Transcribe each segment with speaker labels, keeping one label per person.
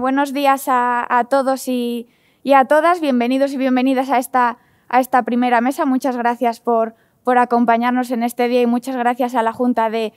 Speaker 1: buenos días a, todos y, a todas. Bienvenidos y bienvenidas a esta, a esta primera mesa. Muchas gracias por, por acompañarnos en este día y muchas gracias a la Junta de,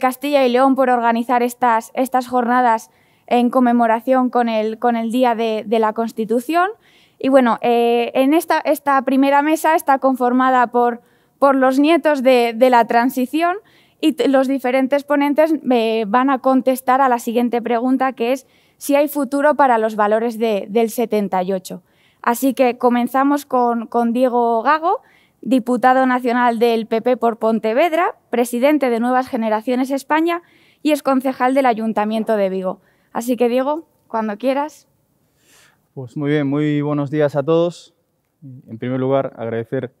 Speaker 1: Castilla y León por organizar estas, estas jornadas en conmemoración con el, con el Día de, la Constitución. Y bueno, eh, en esta, esta, primera mesa está conformada por, por los nietos de, la transición y los diferentes ponentes eh, van a contestar a la siguiente pregunta que es si hay futuro para los valores del 78. Así que comenzamos con, Diego Gago, diputado nacional del PP por Pontevedra, presidente de Nuevas Generaciones España y es concejal del Ayuntamiento de Vigo. Así que Diego, cuando quieras.
Speaker 2: Pues muy bien, muy buenos días a todos. En primer lugar, agradecer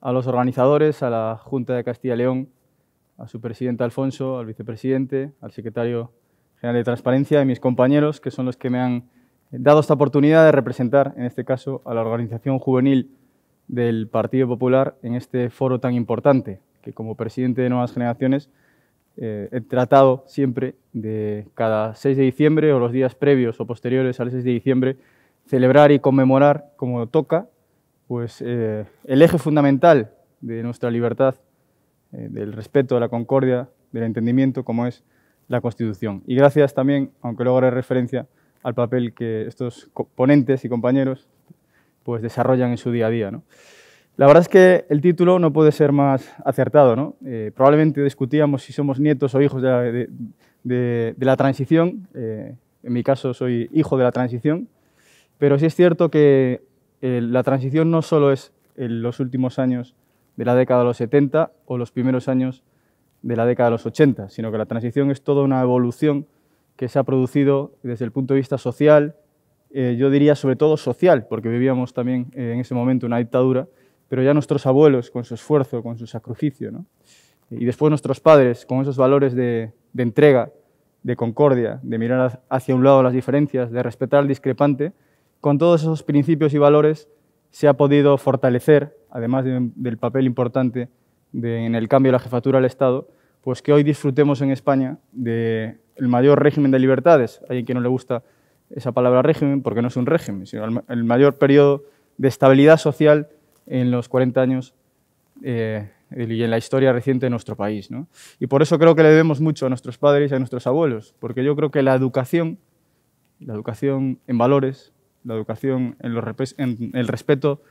Speaker 2: a los organizadores, a la Junta de Castilla y León, a su presidente Alfonso, al vicepresidente, al secretario general de transparencia, de mis compañeros, que son los que me han dado esta oportunidad de representar, en este caso, a la organización juvenil del Partido Popular en este foro tan importante, que como presidente de Nuevas Generaciones eh, he tratado siempre de cada 6 de diciembre o los días previos o posteriores al 6 de diciembre celebrar y conmemorar como toca pues, eh, el eje fundamental de nuestra libertad, eh, del respeto, de la concordia, del entendimiento, como es la Constitución. Y gracias también, aunque luego haré referencia al papel que estos ponentes y compañeros pues, desarrollan en su día a día. ¿no? La verdad es que el título no puede ser más acertado. Eh, probablemente discutíamos si somos nietos o hijos de la, transición. Eh, en mi caso soy hijo de la transición. Pero sí es cierto que eh, la transición no solo es en los últimos años de la década de los 70 o los primeros años de la década de los 80, sino que la transición es toda una evolución que se ha producido desde el punto de vista social, eh, yo diría sobre todo social, porque vivíamos también eh, en ese momento una dictadura, pero ya nuestros abuelos con su esfuerzo, con su sacrificio, y después nuestros padres con esos valores de, entrega, de concordia, de mirar hacia un lado las diferencias, de respetar al discrepante, con todos esos principios y valores se ha podido fortalecer, además del papel importante en el cambio de la jefatura al Estado, pues que hoy disfrutemos en España del mayor régimen de libertades. Hay quien no le gusta esa palabra régimen porque no es un régimen, sino el mayor periodo de estabilidad social en los 40 años eh, y en la historia reciente de nuestro país. Y por eso creo que le debemos mucho a nuestros padres y a nuestros abuelos, porque yo creo que la educación, la educación en valores, la educación en, el respeto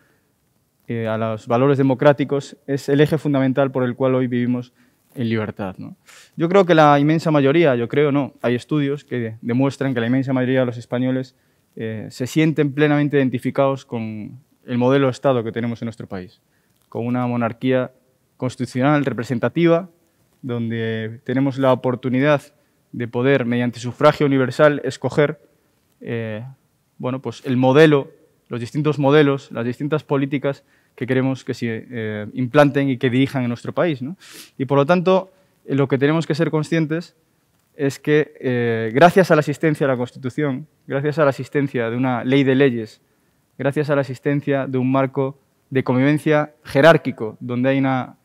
Speaker 2: eh, a los valores democráticos es el eje fundamental por el cual hoy vivimos en libertad. ¿no? Yo creo que la inmensa mayoría, yo creo no, hay estudios que demuestran que la inmensa mayoría de los españoles eh, se sienten plenamente identificados con el modelo de Estado que tenemos en nuestro país, con una monarquía constitucional representativa, donde tenemos la oportunidad de poder, mediante sufragio universal, escoger eh, bueno, pues el modelo, los distintos modelos, las distintas políticas que queremos que se eh, implanten y que dirijan en nuestro país. Y por lo tanto, lo que tenemos que ser conscientes es que eh, gracias a la asistencia a la Constitución, gracias a la asistencia de una ley de leyes, gracias a la asistencia de un marco de convivencia jerárquico, donde hay una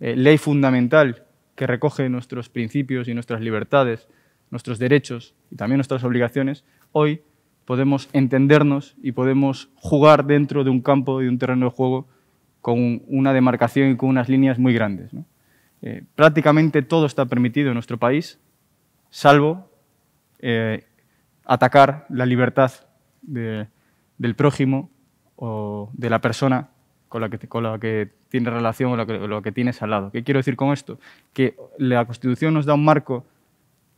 Speaker 2: eh, ley fundamental que recoge nuestros principios y nuestras libertades, nuestros derechos y también nuestras obligaciones, hoy podemos entendernos y podemos jugar dentro de un campo y un terreno de juego con una demarcación y con unas líneas muy grandes. Eh, prácticamente todo está permitido en nuestro país, salvo eh, atacar la libertad del prójimo o de la persona con la que, tienes relación o lo que tienes al lado. ¿Qué quiero decir con esto? Que la Constitución nos da un marco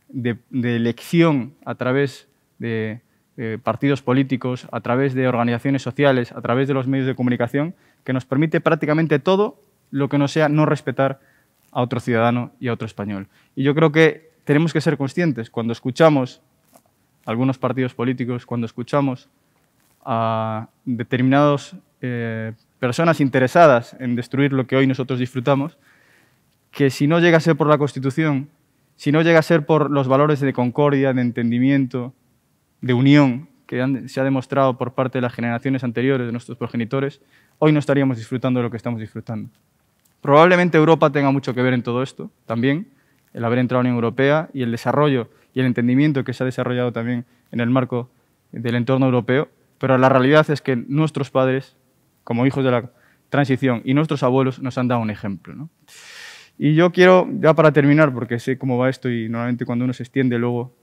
Speaker 2: de, elección a través de partidos políticos, a través de organizaciones sociales, a través de los medios de comunicación, que nos permite prácticamente todo lo que no sea no respetar a otro ciudadano y a otro español. Y yo creo que tenemos que ser conscientes cuando escuchamos a algunos partidos políticos, cuando escuchamos a determinadas eh, personas interesadas en destruir lo que hoy nosotros disfrutamos, que si no llega a ser por la Constitución, si no llega a ser por los valores de concordia, de entendimiento, de unión que se ha demostrado por parte de las generaciones anteriores, de nuestros progenitores, hoy no estaríamos disfrutando de lo que estamos disfrutando. Probablemente Europa tenga mucho que ver en todo esto también, el haber entrado a la Unión Europea y el desarrollo y el entendimiento que se ha desarrollado también en el marco del entorno europeo, pero la realidad es que nuestros padres, como hijos de la transición, y nuestros abuelos nos han dado un ejemplo. Y yo quiero, ya para terminar, porque sé cómo va esto y normalmente cuando uno se extiende luego,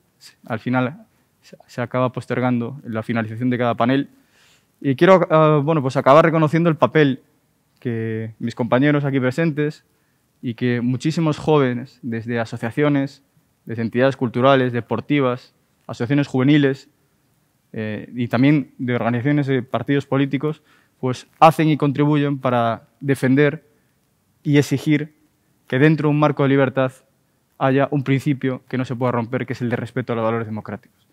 Speaker 2: al final se acaba postergando la finalización de cada panel, y quiero ah, pues acabar reconociendo el papel que mis compañeros aquí presentes y que muchísimos jóvenes, desde asociaciones, desde entidades culturales, deportivas, asociaciones juveniles eh, y también de organizaciones de partidos políticos, pues hacen y contribuyen para defender y exigir que dentro de un marco de libertad haya un principio que no se pueda romper, que es el de respeto a los valores democráticos.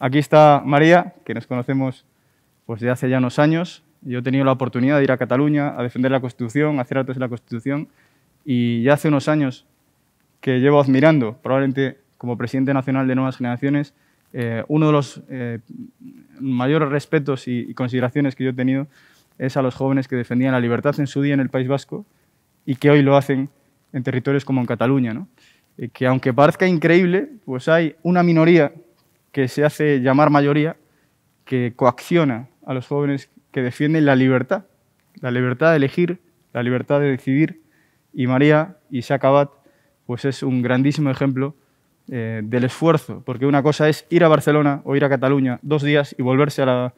Speaker 2: Aquí está María, que nos conocemos pues ya hace ya unos años. Yo he tenido la oportunidad de ir a Cataluña a defender la Constitución, a hacer actos de la Constitución, y ya hace unos años que llevo admirando, probablemente como presidente nacional de Nuevas Generaciones, eh, uno de los eh, mayores respetos y, consideraciones que yo he tenido es a los jóvenes que defendían la libertad en su día en el País Vasco y que hoy lo hacen en territorios como en Cataluña. ¿no? que aunque parezca increíble, pues hay una minoría que se hace llamar mayoría, que coacciona a los jóvenes que defienden la libertad, la libertad de elegir, la libertad de decidir. Y María Isaac Abad pues es un grandísimo ejemplo eh, del esfuerzo, porque una cosa es ir a Barcelona o ir a Cataluña dos días y volverse a,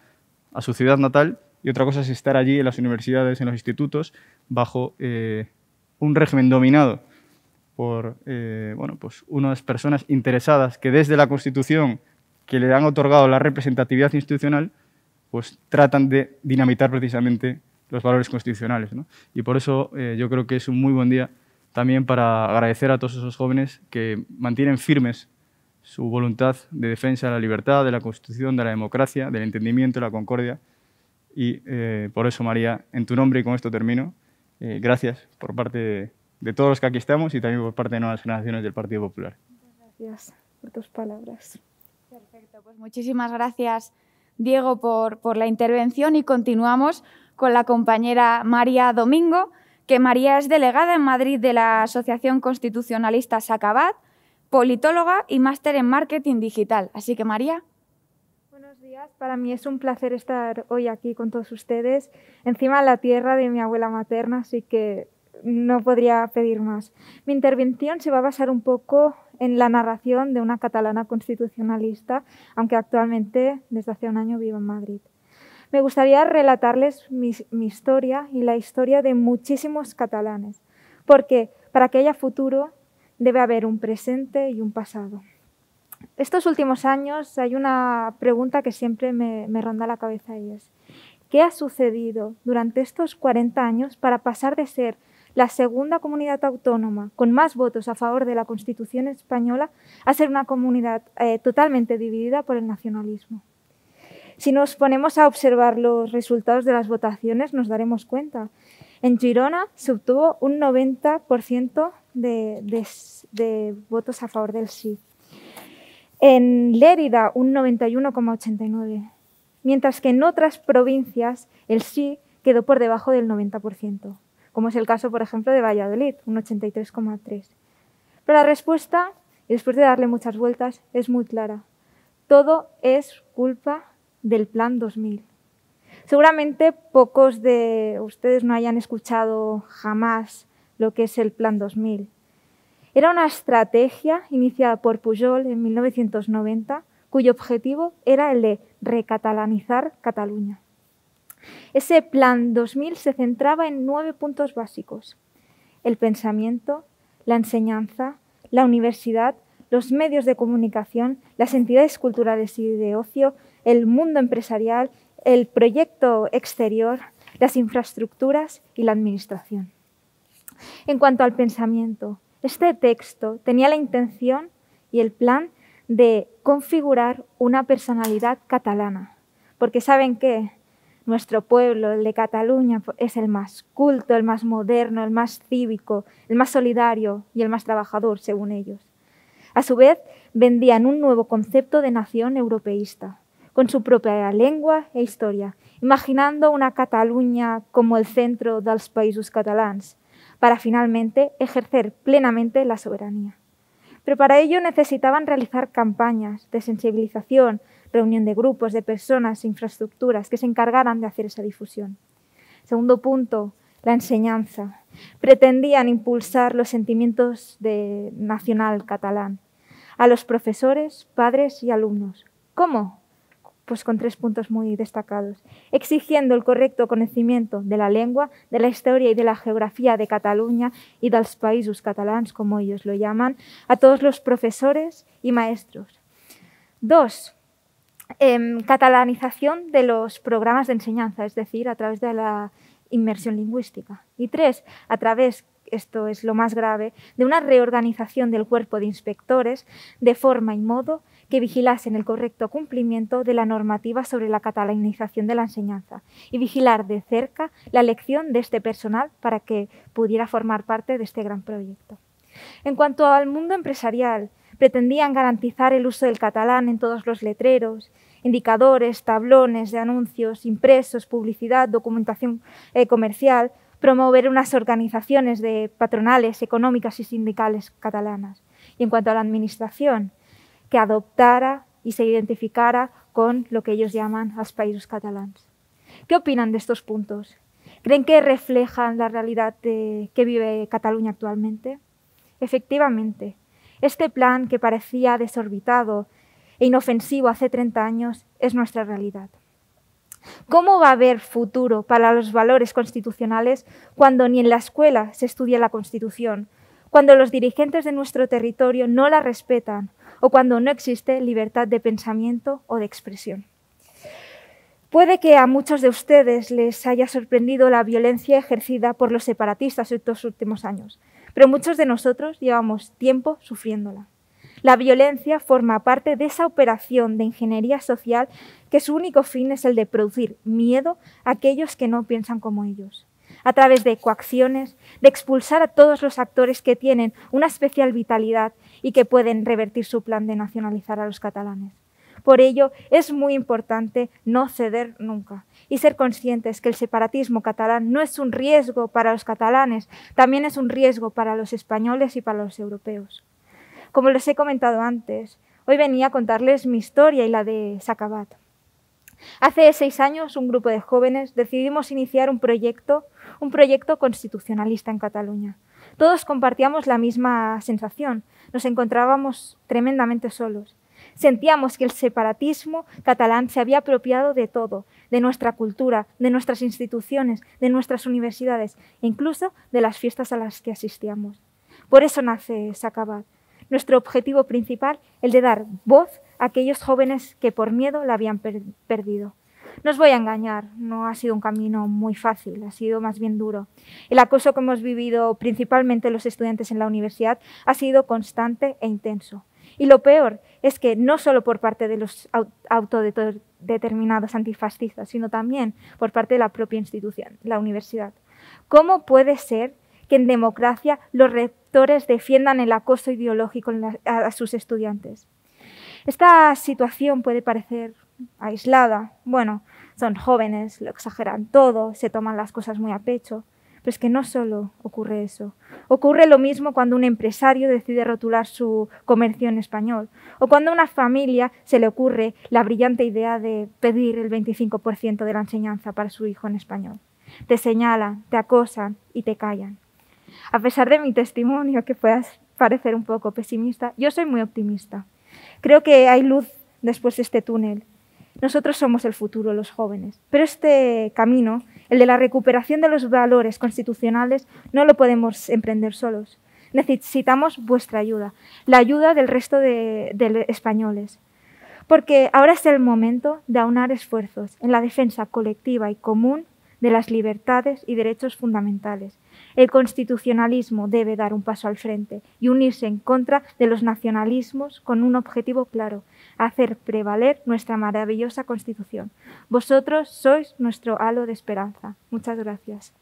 Speaker 2: su ciudad natal, y otra cosa es estar allí en las universidades, en los institutos, bajo eh, un régimen dominado por eh, bueno, pues unas personas interesadas que desde la Constitución que le han otorgado la representatividad institucional, pues tratan de dinamitar precisamente los valores constitucionales. Y por eso eh, yo creo que es un muy buen día también para agradecer a todos esos jóvenes que mantienen firmes su voluntad de defensa de la libertad, de la Constitución, de la democracia, del entendimiento, de la concordia. Y eh, por eso, María, en tu nombre y con esto termino, eh, gracias por parte de, de, todos los que aquí estamos y también por parte de nuevas generaciones del Partido Popular.
Speaker 3: Muchas gracias por tus
Speaker 1: palabras. Perfecto, pues muchísimas gracias. Diego, por, por la intervención y continuamos con la compañera María Domingo, que María es delegada en Madrid de la Asociación Constitucionalista Sacabad, politóloga y máster en marketing digital. Así que María.
Speaker 3: Buenos días, para mí es un placer estar hoy aquí con todos ustedes, encima de la tierra de mi abuela materna, así que no podría pedir más. Mi intervención se va a basar un poco en la narración de una catalana constitucionalista, aunque actualmente, desde hace un año, vivo en Madrid. Me gustaría relatarles mi, historia y la historia de muchísimos catalanes, porque para que haya futuro debe haber un presente y un pasado. Estos últimos años hay una pregunta que siempre me, me ronda la cabeza y es, ¿qué ha sucedido durante estos 40 años para pasar de ser la segunda comunidad autónoma con más votos a favor de la Constitución española a ser una comunidad eh, totalmente dividida por el nacionalismo. Si nos ponemos a observar los resultados de las votaciones, nos daremos cuenta. En Girona se obtuvo un 90% de, votos a favor del sí. En Lérida, un 91,89%, mientras que en otras provincias el sí quedó por debajo del 90% como es el caso, por ejemplo, de Valladolid, un 83,3. Pero la respuesta, después de darle muchas vueltas, es muy clara. Todo es culpa del Plan 2000. Seguramente pocos de ustedes no hayan escuchado jamás lo que es el Plan 2000. Era una estrategia iniciada por Pujol en 1990 cuyo objetivo era el de recatalanizar Cataluña. Ese plan 2000 se centraba en nueve puntos básicos. El pensamiento, la enseñanza, la universidad, los medios de comunicación, las entidades culturales y de ocio, el mundo empresarial, el proyecto exterior, las infraestructuras y la administración. En cuanto al pensamiento, este texto tenía la intención y el plan de configurar una personalidad catalana, porque saben qué?, nuestro pueblo, el de Cataluña, es el más culto, el más moderno, el más cívico, el más solidario y el más trabajador, según ellos. A su vez, vendían un nuevo concepto de nación europeísta, con su propia lengua e historia, imaginando una Cataluña como el centro de los países catalans, para finalmente ejercer plenamente la soberanía. Pero para ello necesitaban realizar campañas de sensibilización, reunión de grupos, de personas, infraestructuras que se encargaran de hacer esa difusión. Segundo punto, la enseñanza. Pretendían impulsar los sentimientos de nacional catalán a los profesores, padres y alumnos. ¿Cómo? Pues con tres puntos muy destacados. Exigiendo el correcto conocimiento de la lengua, de la historia y de la geografía de Cataluña y de los países catalans, como ellos lo llaman, a todos los profesores y maestros. Dos, Em, catalanización de los programas de enseñanza, es decir, a través de la inmersión lingüística. Y tres, a través, esto es lo más grave, de una reorganización del cuerpo de inspectores de forma y modo que vigilasen el correcto cumplimiento de la normativa sobre la catalanización de la enseñanza y vigilar de cerca la elección de este personal para que pudiera formar parte de este gran proyecto. En cuanto al mundo empresarial, pretendían garantizar el uso del catalán en todos los letreros, indicadores, tablones de anuncios, impresos, publicidad, documentación eh, comercial, promover unas organizaciones de patronales, económicas y sindicales catalanas. Y en cuanto a la administración, que adoptara y se identificara con lo que ellos llaman los países catalanes. ¿Qué opinan de estos puntos? ¿Creen que reflejan la realidad que vive Cataluña actualmente? Efectivamente, este plan que parecía desorbitado e inofensivo hace 30 años es nuestra realidad. ¿Cómo va a haber futuro para los valores constitucionales cuando ni en la escuela se estudia la Constitución, cuando los dirigentes de nuestro territorio no la respetan o cuando no existe libertad de pensamiento o de expresión? Puede que a muchos de ustedes les haya sorprendido la violencia ejercida por los separatistas estos últimos años, pero muchos de nosotros llevamos tiempo sufriéndola. La violencia forma parte de esa operación de ingeniería social que su único fin es el de producir miedo a aquellos que no piensan como ellos. A través de coacciones, de expulsar a todos los actores que tienen una especial vitalidad y que pueden revertir su plan de nacionalizar a los catalanes. Por ello, es muy importante no ceder nunca y ser conscientes que el separatismo catalán no es un riesgo para los catalanes, también es un riesgo para los españoles y para los europeos. Como les he comentado antes, hoy venía a contarles mi historia y la de Sacabat. Hace seis años, un grupo de jóvenes decidimos iniciar un proyecto, un proyecto constitucionalista en Cataluña. Todos compartíamos la misma sensación, nos encontrábamos tremendamente solos. Sentíamos que el separatismo catalán se había apropiado de todo, de nuestra cultura, de nuestras instituciones, de nuestras universidades e incluso de las fiestas a las que asistíamos. Por eso nace Sacabat. Nuestro objetivo principal, el de dar voz a aquellos jóvenes que por miedo la habían perdido. No os voy a engañar, no ha sido un camino muy fácil, ha sido más bien duro. El acoso que hemos vivido principalmente los estudiantes en la universidad ha sido constante e intenso. Y lo peor es que no solo por parte de los autodeterminados antifascistas, sino también por parte de la propia institución, la universidad. ¿Cómo puede ser que en democracia los rectores defiendan el acoso ideológico a sus estudiantes? Esta situación puede parecer aislada. Bueno, son jóvenes, lo exageran todo, se toman las cosas muy a pecho. Pero que no solo ocurre eso. Ocurre lo mismo cuando un empresario decide rotular su comercio en español o cuando a una familia se le ocurre la brillante idea de pedir el 25% de la enseñanza para su hijo en español. Te señalan, te acosan y te callan. A pesar de mi testimonio, que pueda parecer un poco pesimista, yo soy muy optimista. Creo que hay luz después de este túnel nosotros somos el futuro, los jóvenes. Pero este camino, el de la recuperación de los valores constitucionales, no lo podemos emprender solos. Necesitamos vuestra ayuda, la ayuda del resto de, españoles. Porque ahora es el momento de aunar esfuerzos en la defensa colectiva y común de las libertades y derechos fundamentales el constitucionalismo debe dar un paso al frente y unirse en contra de los nacionalismos con un objetivo claro, hacer prevaler nuestra maravillosa Constitución. Vosotros sois nuestro halo de esperanza. Muchas gracias.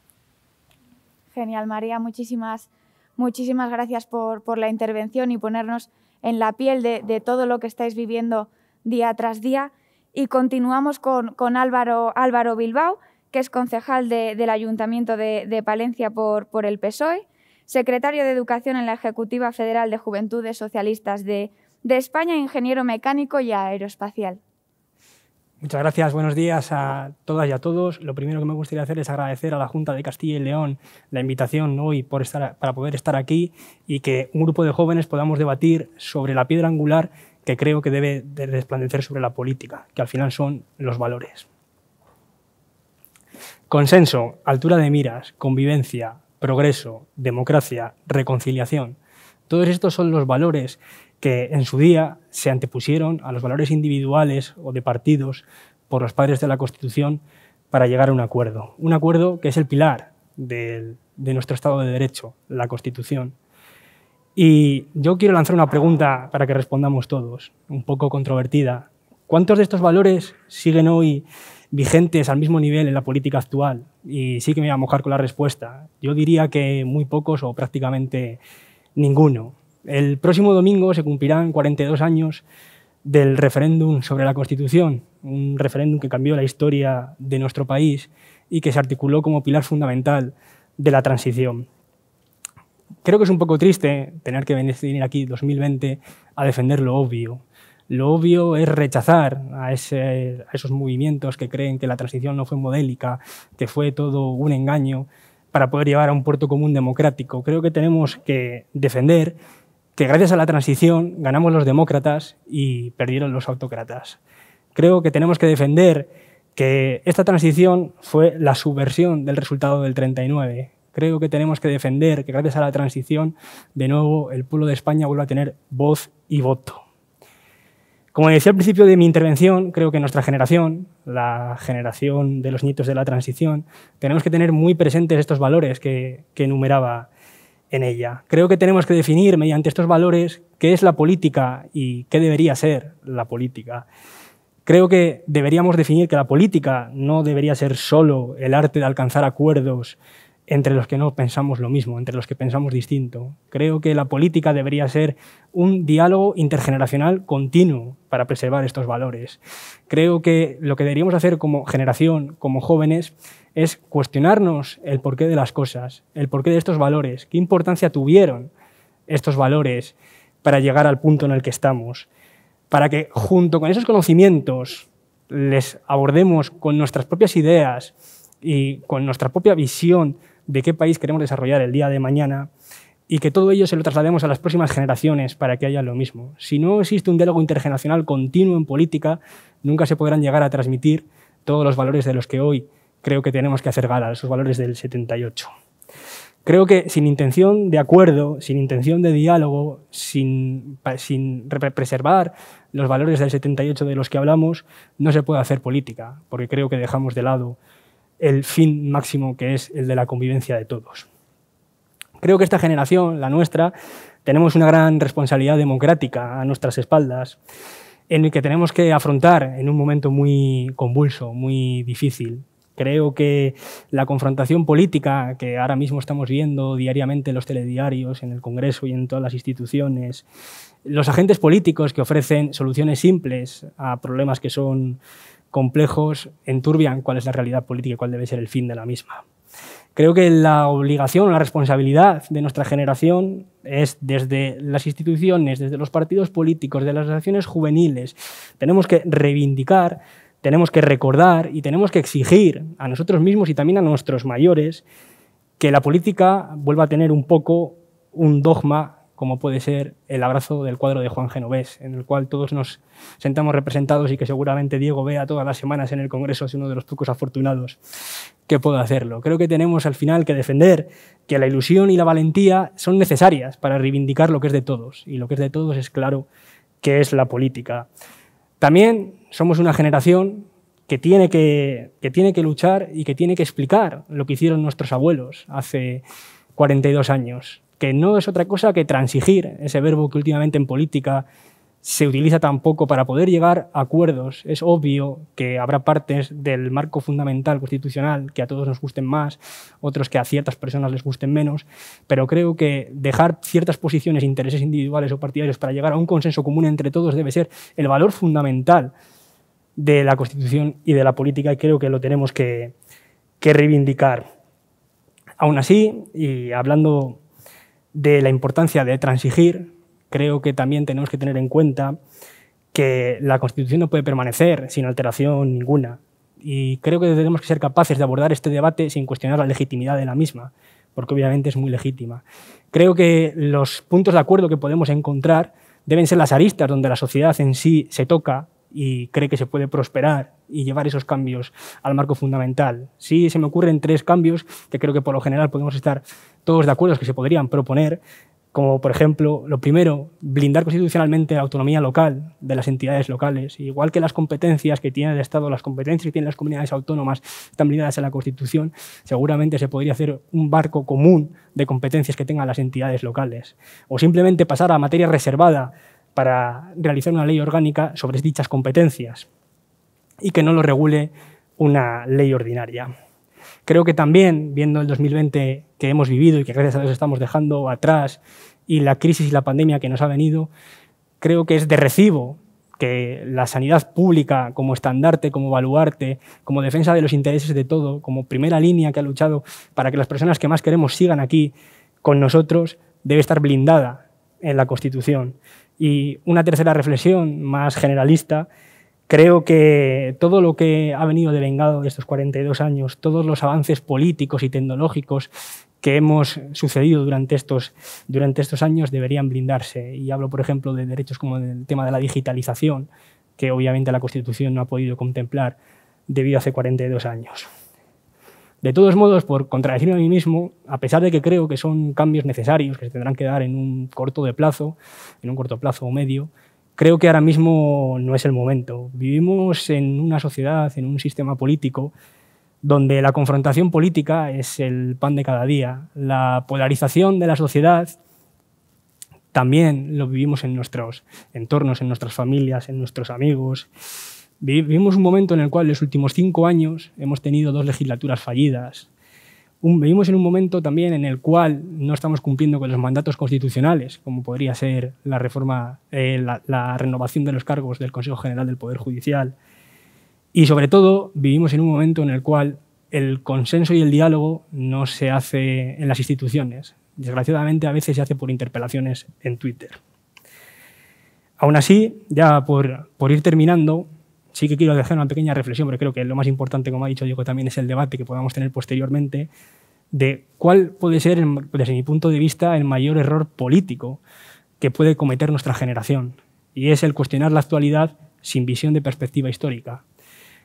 Speaker 3: Genial, María. Muchísimas,
Speaker 1: muchísimas gracias por, la intervención y ponernos en la piel de, todo lo que estáis viviendo día tras día. Y continuamos con, Álvaro, Álvaro Bilbao que es concejal del Ayuntamiento de, Palencia por, el PSOE, secretario de Educación en la Ejecutiva Federal de Juventudes Socialistas de, España, ingeniero mecánico y aeroespacial.
Speaker 4: Muchas gracias, buenos días a todas y a todos. Lo primero que me gustaría hacer es agradecer a la Junta de Castilla y León la invitación hoy por estar, para poder estar aquí y que un grupo de jóvenes podamos debatir sobre la piedra angular que creo que debe de resplandecer sobre la política, que al final son los valores. Consenso, altura de miras, convivencia, progreso, democracia, reconciliación. Todos estos son los valores que en su día se antepusieron a los valores individuales o de partidos por los padres de la Constitución para llegar a un acuerdo. Un acuerdo que es el pilar de nuestro Estado de Derecho, la Constitución. Y yo quiero lanzar una pregunta para que respondamos todos, un poco controvertida. ¿Cuántos de estos valores siguen hoy vigentes al mismo nivel en la política actual. Y sí que me voy a mojar con la respuesta. Yo diría que muy pocos o prácticamente ninguno. El próximo domingo se cumplirán 42 años del referéndum sobre la Constitución, un referéndum que cambió la historia de nuestro país y que se articuló como pilar fundamental de la transición. Creo que es un poco triste tener que venir aquí 2020 a defender lo obvio, lo obvio es rechazar a, esos movimientos que creen que la transición no fue modélica, que fue todo un engaño para poder llevar a un puerto común democrático. Creo que tenemos que defender que gracias a la transición ganamos los demócratas y perdieron los autócratas. Creo que tenemos que defender que esta transición fue la subversión del resultado del 39, creo que tenemos que defender que gracias a la transición, de nuevo, el pueblo de España vuelva a tener voz y voto. Como decía al principio de mi intervención, creo que nuestra generación, la generación de los nietos de la transición, tenemos que tener muy presentes estos valores que, enumeraba en ella. Creo que tenemos que definir mediante estos valores qué es la política y qué debería ser la política. Creo que deberíamos definir que la política no debería ser solo el arte de alcanzar acuerdos entre los que no pensamos lo mismo, entre los que pensamos distinto. Creo que la política debería ser un diálogo intergeneracional continuo para preservar estos valores. Creo que lo que deberíamos hacer como generación, como jóvenes, es cuestionarnos el porqué de las cosas, el porqué de estos valores, qué importancia tuvieron estos valores para llegar al punto en el que estamos, para que junto con esos conocimientos les abordemos con nuestras propias ideas y con nuestra propia visión de qué país queremos desarrollar el día de mañana y que todo ello se lo traslademos a las próximas generaciones para que haya lo mismo. Si no existe un diálogo intergeneracional continuo en política, nunca se podrán llegar a transmitir todos los valores de los que hoy creo que tenemos que hacer gala, esos valores del 78. Creo que sin intención de acuerdo, sin intención de diálogo, sin, preservar los valores del 78 de los que hablamos, no se puede hacer política, porque creo que dejamos de lado el fin máximo que es el de la convivencia de todos. Creo que esta generación, la nuestra, tenemos una gran responsabilidad democrática a nuestras espaldas en el que tenemos que afrontar en un momento muy convulso, muy difícil. Creo que la confrontación política que ahora mismo estamos viendo diariamente en los telediarios, en el Congreso y en todas las instituciones, los agentes políticos que ofrecen soluciones simples a problemas que son complejos enturbian cuál es la realidad política y cuál debe ser el fin de la misma. Creo que la obligación, la responsabilidad de nuestra generación es desde las instituciones, desde los partidos políticos, de las asociaciones juveniles. Tenemos que reivindicar, tenemos que recordar y tenemos que exigir a nosotros mismos y también a nuestros mayores que la política vuelva a tener un poco un dogma como puede ser el abrazo del cuadro de Juan Genovés, en el cual todos nos sentamos representados y que seguramente Diego vea todas las semanas en el Congreso, es uno de los pocos afortunados que pueda hacerlo. Creo que tenemos al final que defender que la ilusión y la valentía son necesarias para reivindicar lo que es de todos, y lo que es de todos es claro que es la política. También somos una generación que tiene que, que tiene que luchar y que tiene que explicar lo que hicieron nuestros abuelos hace 42 años que no es otra cosa que transigir, ese verbo que últimamente en política se utiliza tan poco para poder llegar a acuerdos. Es obvio que habrá partes del marco fundamental constitucional que a todos nos gusten más, otros que a ciertas personas les gusten menos, pero creo que dejar ciertas posiciones, intereses individuales o partidarios para llegar a un consenso común entre todos debe ser el valor fundamental de la Constitución y de la política y creo que lo tenemos que, que reivindicar. Aún así, y hablando de la importancia de transigir, creo que también tenemos que tener en cuenta que la Constitución no puede permanecer sin alteración ninguna. Y creo que tenemos que ser capaces de abordar este debate sin cuestionar la legitimidad de la misma, porque obviamente es muy legítima. Creo que los puntos de acuerdo que podemos encontrar deben ser las aristas donde la sociedad en sí se toca y cree que se puede prosperar y llevar esos cambios al marco fundamental. Sí, se me ocurren tres cambios que creo que por lo general podemos estar todos de acuerdo que se podrían proponer, como por ejemplo, lo primero, blindar constitucionalmente la autonomía local de las entidades locales, igual que las competencias que tiene el Estado, las competencias que tienen las comunidades autónomas están blindadas en la Constitución, seguramente se podría hacer un barco común de competencias que tengan las entidades locales. O simplemente pasar a materia reservada para realizar una ley orgánica sobre dichas competencias y que no lo regule una ley ordinaria. Creo que también, viendo el 2020 que hemos vivido y que gracias a Dios estamos dejando atrás, y la crisis y la pandemia que nos ha venido, creo que es de recibo que la sanidad pública como estandarte, como baluarte, como defensa de los intereses de todo, como primera línea que ha luchado para que las personas que más queremos sigan aquí con nosotros, debe estar blindada en la Constitución y una tercera reflexión más generalista. Creo que todo lo que ha venido devengado de estos 42 años, todos los avances políticos y tecnológicos que hemos sucedido durante estos, durante estos años deberían blindarse. Y hablo, por ejemplo, de derechos como el tema de la digitalización, que obviamente la Constitución no ha podido contemplar debido a hace 42 años. De todos modos, por contradecirme a mí mismo, a pesar de que creo que son cambios necesarios que se tendrán que dar en un corto de plazo, en un corto plazo o medio, creo que ahora mismo no es el momento. Vivimos en una sociedad, en un sistema político donde la confrontación política es el pan de cada día. La polarización de la sociedad también lo vivimos en nuestros entornos, en nuestras familias, en nuestros amigos Vivimos un momento en el cual en los últimos cinco años hemos tenido dos legislaturas fallidas. vivimos en un momento también en el cual no estamos cumpliendo con los mandatos constitucionales, como podría ser la reforma, eh, la, renovación de los cargos del Consejo General del Poder Judicial. Y sobre todo, vivimos en un momento en el cual el consenso y el diálogo no se hace en las instituciones. Desgraciadamente, a veces se hace por interpelaciones en Twitter. Aún así, ya por, por ir terminando, sí que quiero dejar una pequeña reflexión, pero creo que lo más importante, como ha dicho Diego, también es el debate que podamos tener posteriormente de cuál puede ser, desde mi punto de vista, el mayor error político que puede cometer nuestra generación. Y es el cuestionar la actualidad sin visión de perspectiva histórica.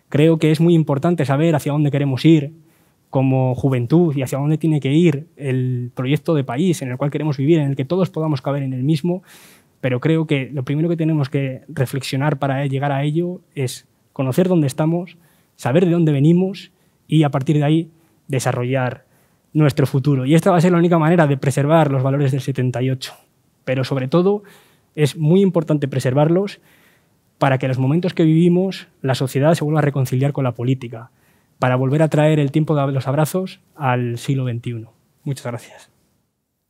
Speaker 4: Creo que es muy importante saber hacia dónde queremos ir como juventud y hacia dónde tiene que ir el proyecto de país en el cual queremos vivir, en el que todos podamos caber en el mismo pero creo que lo primero que tenemos que reflexionar para llegar a ello es conocer dónde estamos, saber de dónde venimos y a partir de ahí desarrollar nuestro futuro. Y esta va a ser la única manera de preservar los valores del 78. Pero sobre todo es muy importante preservarlos para que en los momentos que vivimos la sociedad se vuelva a reconciliar con la política, para volver a traer el tiempo de los abrazos al siglo XXI. Muchas gracias.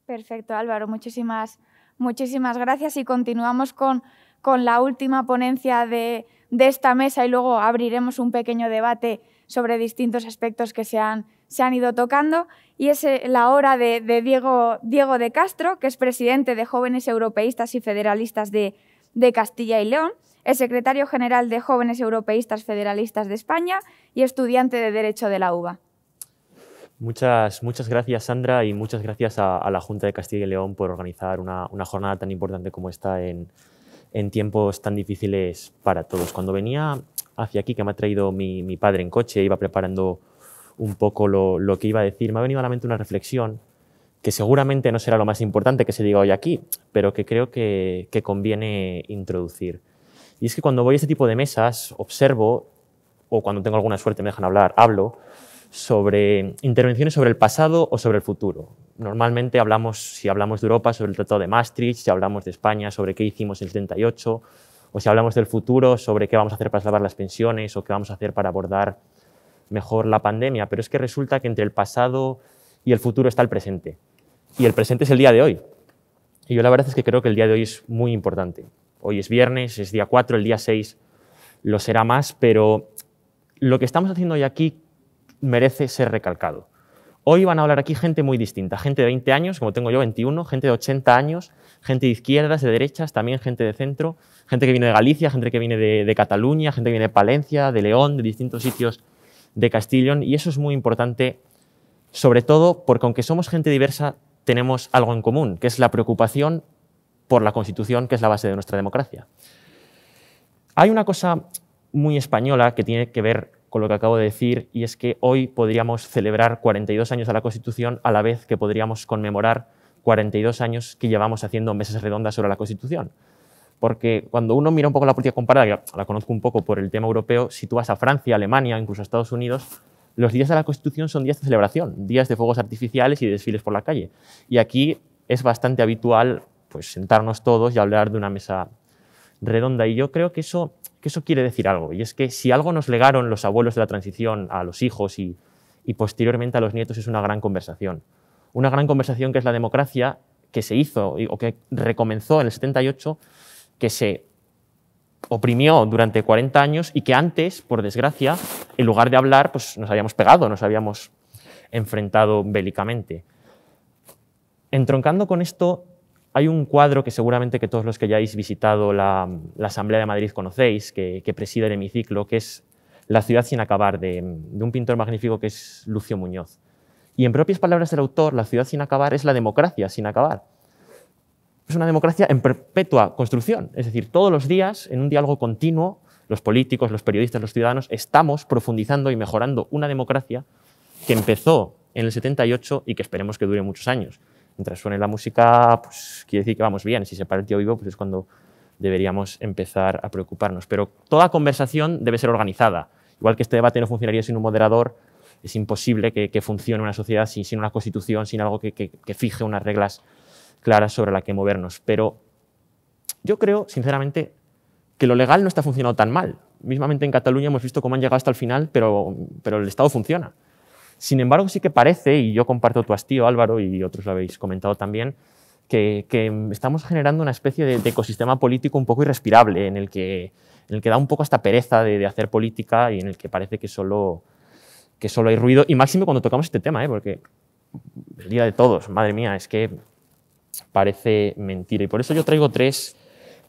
Speaker 1: Perfecto, Álvaro. Muchísimas gracias Muchísimas gracias y continuamos con, con la última ponencia de, esta mesa y luego abriremos un pequeño debate sobre distintos aspectos que se han, ido tocando. Y es eh, la hora de, Diego, Diego, de Castro, que es presidente de Jóvenes Europeístas y Federalistas de, de Castilla y León, es secretario general de Jóvenes Europeístas Federalistas de España y estudiante de Derecho de la UBA.
Speaker 5: Muchas, gracias, Sandra, y muchas gracias a, la Junta de Castilla y León por organizar una, jornada tan importante como esta en, tiempos tan difíciles para todos. Cuando venía hacia aquí, que me ha traído mi, padre en coche, iba preparando un poco lo, que iba a decir, me ha venido a la mente una reflexión que seguramente no será lo más importante que se diga hoy aquí, pero que creo que, que conviene introducir. Y es que cuando voy a este tipo de mesas, observo, o cuando tengo alguna suerte me dejan hablar, hablo, sobre intervenciones sobre el pasado o sobre el futuro. Normalmente hablamos, si hablamos de Europa, sobre el Tratado de Maastricht, si hablamos de España, sobre qué hicimos en el 78, o si hablamos del futuro, sobre qué vamos a hacer para salvar las pensiones o qué vamos a hacer para abordar mejor la pandemia. Pero es que resulta que entre el pasado y el futuro está el presente. Y el presente es el día de hoy. Y yo la verdad es que creo que el día de hoy es muy importante. Hoy es viernes, es día 4, el día 6 lo será más, pero lo que estamos haciendo hoy aquí merece ser recalcado. Hoy van a hablar aquí gente muy distinta, gente de 20 años, como tengo yo 21, gente de 80 años, gente de izquierdas, de derechas, también gente de centro, gente que viene de Galicia, gente que viene de, Cataluña, gente que viene de Palencia, de León, de distintos sitios de Castellón, y eso es muy importante, sobre todo porque aunque somos gente diversa, tenemos algo en común, que es la preocupación por la Constitución, que es la base de nuestra democracia. Hay una cosa muy española que tiene que ver con lo que acabo de decir, y es que hoy podríamos celebrar 42 años de la Constitución a la vez que podríamos conmemorar 42 años que llevamos haciendo mesas redondas sobre la Constitución. Porque cuando uno mira un poco la política comparada, que la conozco un poco por el tema europeo, si tú vas a Francia, Alemania, incluso a Estados Unidos, los días de la Constitución son días de celebración, días de fuegos artificiales y de desfiles por la calle. Y aquí es bastante habitual pues, sentarnos todos y hablar de una mesa redonda. Y yo creo que eso que eso quiere decir algo, y es que si algo nos legaron los abuelos de la transición a los hijos y, y posteriormente a los nietos es una gran conversación. Una gran conversación que es la democracia que se hizo o que recomenzó en el 78, que se oprimió durante 40 años y que antes, por desgracia, en lugar de hablar, pues nos habíamos pegado, nos habíamos enfrentado bélicamente. Entroncando con esto, hay un cuadro que seguramente que todos los que hayáis visitado la, Asamblea de Madrid conocéis, que, preside el hemiciclo, que es La ciudad sin acabar, de, de un pintor magnífico que es Lucio Muñoz. Y en propias palabras del autor, la ciudad sin acabar es la democracia sin acabar. Es una democracia en perpetua construcción, es decir, todos los días, en un diálogo continuo, los políticos, los periodistas, los ciudadanos, estamos profundizando y mejorando una democracia que empezó en el 78 y que esperemos que dure muchos años mientras suene la música, pues quiere decir que vamos bien. Si se para el tío vivo, pues es cuando deberíamos empezar a preocuparnos. Pero toda conversación debe ser organizada. Igual que este debate no funcionaría sin un moderador, es imposible que, funcione una sociedad sin, una constitución, sin algo que, fije unas reglas claras sobre la que movernos. Pero yo creo, sinceramente, que lo legal no está funcionando tan mal. Mismamente en Cataluña hemos visto cómo han llegado hasta el final, pero el Estado funciona. Sin embargo, sí que parece, y yo comparto tu hastío, Álvaro, y otros lo habéis comentado también, que, estamos generando una especie de, ecosistema político un poco irrespirable, en el que, el que da un poco esta pereza de, hacer política y en el que parece que solo, que hay ruido, y máximo cuando tocamos este tema, ¿eh? porque el día de todos, madre mía, es que parece mentira. Y por eso yo traigo tres,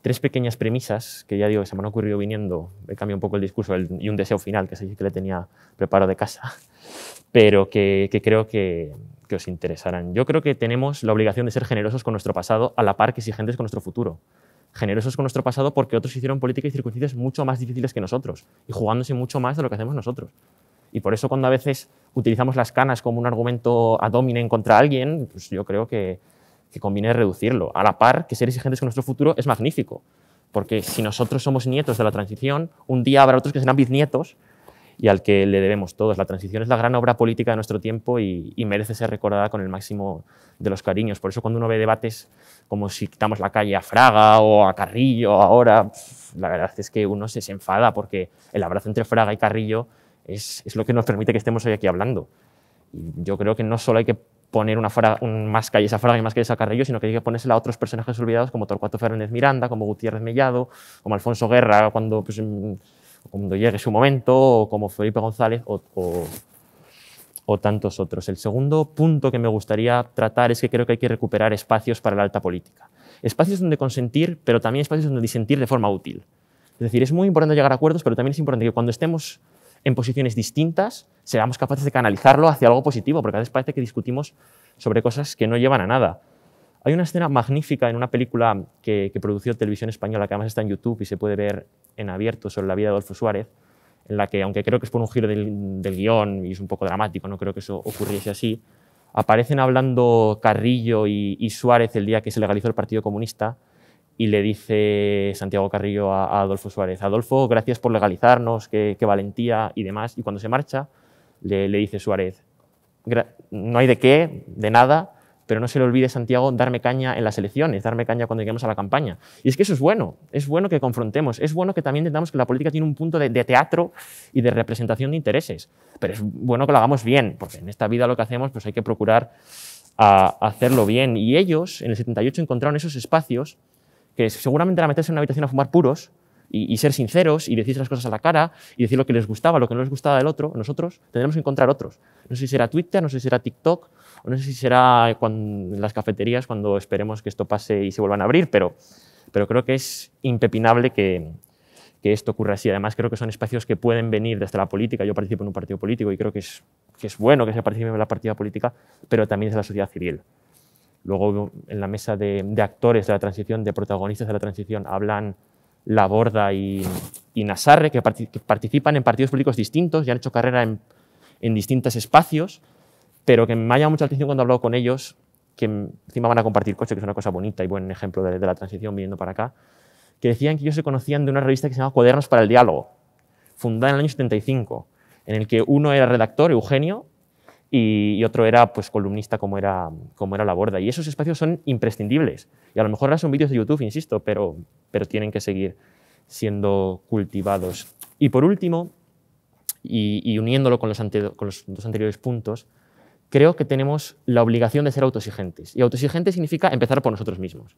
Speaker 5: tres pequeñas premisas que ya digo que se me han ocurrido viniendo, he cambiado un poco el discurso y un deseo final que sé que le tenía preparado de casa, pero que, creo que, os interesarán. Yo creo que tenemos la obligación de ser generosos con nuestro pasado a la par que exigentes con nuestro futuro. Generosos con nuestro pasado porque otros hicieron políticas y circunstancias mucho más difíciles que nosotros y jugándose mucho más de lo que hacemos nosotros. Y por eso cuando a veces utilizamos las canas como un argumento a dominen contra alguien, pues yo creo que, que conviene reducirlo. A la par que ser exigentes con nuestro futuro es magnífico, porque si nosotros somos nietos de la transición, un día habrá otros que serán bisnietos y al que le debemos todos. La transición es la gran obra política de nuestro tiempo y, merece ser recordada con el máximo de los cariños. Por eso cuando uno ve debates como si quitamos la calle a Fraga o a Carrillo ahora, la verdad es que uno se, enfada porque el abrazo entre Fraga y Carrillo es, es, lo que nos permite que estemos hoy aquí hablando. yo creo que no solo hay que poner una un más calles esa Fraga y más calles a Carrillo, sino que hay que ponérsela a otros personajes olvidados como Torcuato Fernández Miranda, como Gutiérrez Mellado, como Alfonso Guerra cuando, pues, mm, cuando llegue su momento, o como Felipe González, o, o tantos otros. El segundo punto que me gustaría tratar es que creo que hay que recuperar espacios para la alta política. Espacios donde consentir, pero también espacios donde disentir de forma útil. Es decir, es muy importante llegar a acuerdos, pero también es importante que cuando estemos en posiciones distintas, seamos capaces de canalizarlo hacia algo positivo, porque a veces parece que discutimos sobre cosas que no llevan a nada. Hay una escena magnífica en una película que, que produció Televisión Española, que además está en YouTube y se puede ver en abierto sobre la vida de Adolfo Suárez, en la que, aunque creo que es por un giro del, guión y es un poco dramático, no creo que eso ocurriese así, aparecen hablando Carrillo y Suárez el día que se legalizó el Partido Comunista y le dice Santiago Carrillo a, Adolfo Suárez, Adolfo, gracias por legalizarnos, qué, valentía y demás. Y cuando se marcha, le, dice Suárez, no hay de qué, de nada, pero no se le olvide, Santiago, darme caña en las elecciones, darme caña cuando lleguemos a la campaña. Y es que eso es bueno, es bueno que confrontemos, es bueno que también entendamos que la política tiene un punto de, teatro y de representación de intereses, pero es bueno que lo hagamos bien, porque en esta vida lo que hacemos pues hay que procurar a hacerlo bien. Y ellos en el 78 encontraron esos espacios que seguramente al meterse en una habitación a fumar puros y, ser sinceros y decir las cosas a la cara y decir lo que les gustaba, lo que no les gustaba del otro, nosotros tendremos que encontrar otros. No sé si será Twitter, no sé si será TikTok, no sé si será en las cafeterías cuando esperemos que esto pase y se vuelvan a abrir, pero, creo que es impepinable que, esto ocurra así. Además, creo que son espacios que pueden venir desde la política. Yo participo en un partido político y creo que es, que es bueno que se participe en la partida política, pero también desde la sociedad civil. Luego, en la mesa de, actores de la transición, de protagonistas de la transición, hablan Laborda y, y Nasarre, que, participan en partidos políticos distintos y han hecho carrera en, distintos espacios, pero que me ha llamado mucha atención cuando he hablado con ellos, que encima van a compartir coche, que es una cosa bonita y buen ejemplo de, la transición viniendo para acá, que decían que ellos se conocían de una revista que se llamaba Cuadernos para el Diálogo, fundada en el año 75, en el que uno era redactor, Eugenio, y, otro era pues, columnista como era, como era La Borda. Y esos espacios son imprescindibles. Y a lo mejor ahora son vídeos de YouTube, insisto, pero, pero tienen que seguir siendo cultivados. Y por último, y, uniéndolo con los, los dos anteriores puntos, creo que tenemos la obligación de ser autoexigentes. Y autoexigente significa empezar por nosotros mismos.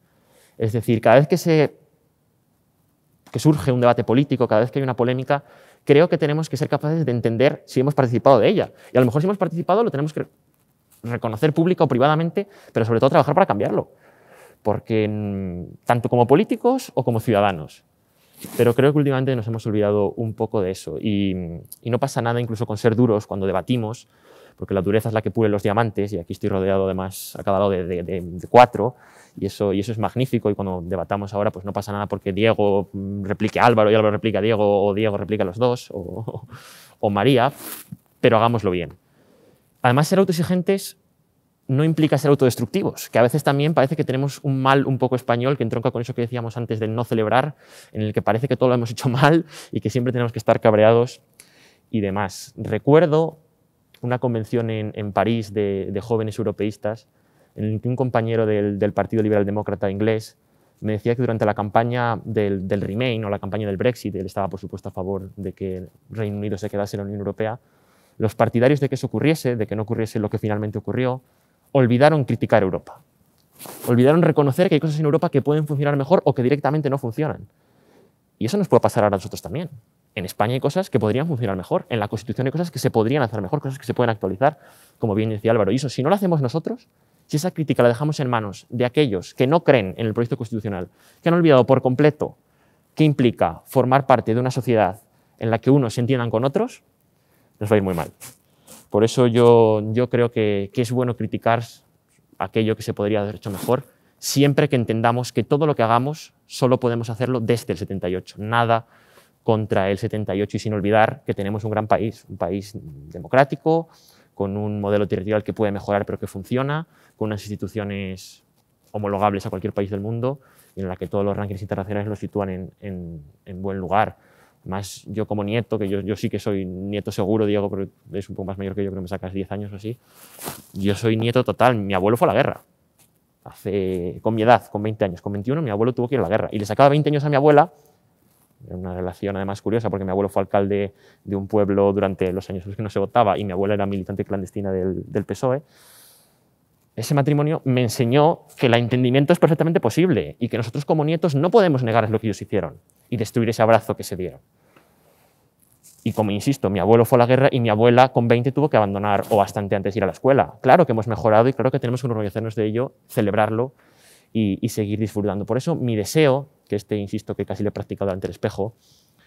Speaker 5: Es decir, cada vez que, se, que surge un debate político, cada vez que hay una polémica, creo que tenemos que ser capaces de entender si hemos participado de ella. Y a lo mejor si hemos participado lo tenemos que reconocer pública o privadamente, pero sobre todo trabajar para cambiarlo. Porque mm, tanto como políticos o como ciudadanos. Pero creo que últimamente nos hemos olvidado un poco de eso. Y, no pasa nada incluso con ser duros cuando debatimos, porque la dureza es la que pule los diamantes, y aquí estoy rodeado además a cada lado de, de cuatro y eso, y eso es magnífico. Y cuando debatamos ahora, pues no pasa nada porque Diego mm, replique a Álvaro y Álvaro replica a Diego, o Diego replica a los dos, o, María, pero hagámoslo bien. Además, ser autoexigentes no implica ser autodestructivos, que a veces también parece que tenemos un mal un poco español que entronca con eso que decíamos antes del no celebrar, en el que parece que todo lo hemos hecho mal y que siempre tenemos que estar cabreados y demás. Recuerdo una convención en, París de, de jóvenes europeístas un compañero del, Partido Liberal Demócrata inglés me decía que durante la campaña del, del, Remain o la campaña del Brexit, él estaba por supuesto a favor de que el Reino Unido se quedase en la Unión Europea, los partidarios de que eso ocurriese, de que no ocurriese lo que finalmente ocurrió, olvidaron criticar Europa. Olvidaron reconocer que hay cosas en Europa que pueden funcionar mejor o que directamente no funcionan. Y eso nos puede pasar ahora a nosotros también. En España hay cosas que podrían funcionar mejor, en la Constitución hay cosas que se podrían hacer mejor, cosas que se pueden actualizar, como bien decía Álvaro. Y eso, si no lo hacemos nosotros, si esa crítica la dejamos en manos de aquellos que no creen en el proyecto constitucional, que han olvidado por completo qué implica formar parte de una sociedad en la que unos se entiendan con otros, nos va a ir muy mal. Por eso yo, yo creo que, que es bueno criticar aquello que se podría haber hecho mejor, siempre que entendamos que todo lo que hagamos solo podemos hacerlo desde el 78, nada contra el 78 y sin olvidar que tenemos un gran país, un país democrático, con un modelo territorial que puede mejorar pero que funciona, con unas instituciones homologables a cualquier país del mundo y en la que todos los rankings internacionales lo sitúan en, buen lugar. Más yo como nieto, que yo, sí que soy nieto seguro, Diego, pero es un poco más mayor que yo, creo que me sacas 10 años o así. Yo soy nieto total. Mi abuelo fue a la guerra. Hace, con mi edad, con 20 años, con 21, mi abuelo tuvo que ir a la guerra. Y le sacaba 20 años a mi abuela una relación además curiosa, porque mi abuelo fue alcalde de un pueblo durante los años en los que no se votaba y mi abuela era militante clandestina del, PSOE. Ese matrimonio me enseñó que el entendimiento es perfectamente posible y que nosotros como nietos no podemos negar lo que ellos hicieron y destruir ese abrazo que se dieron. Y como insisto, mi abuelo fue a la guerra y mi abuela con 20 tuvo que abandonar o bastante antes ir a la escuela. Claro que hemos mejorado y claro que tenemos que enorgullecernos de ello, celebrarlo y seguir disfrutando. Por eso mi deseo que este, insisto, que casi le he practicado ante el espejo,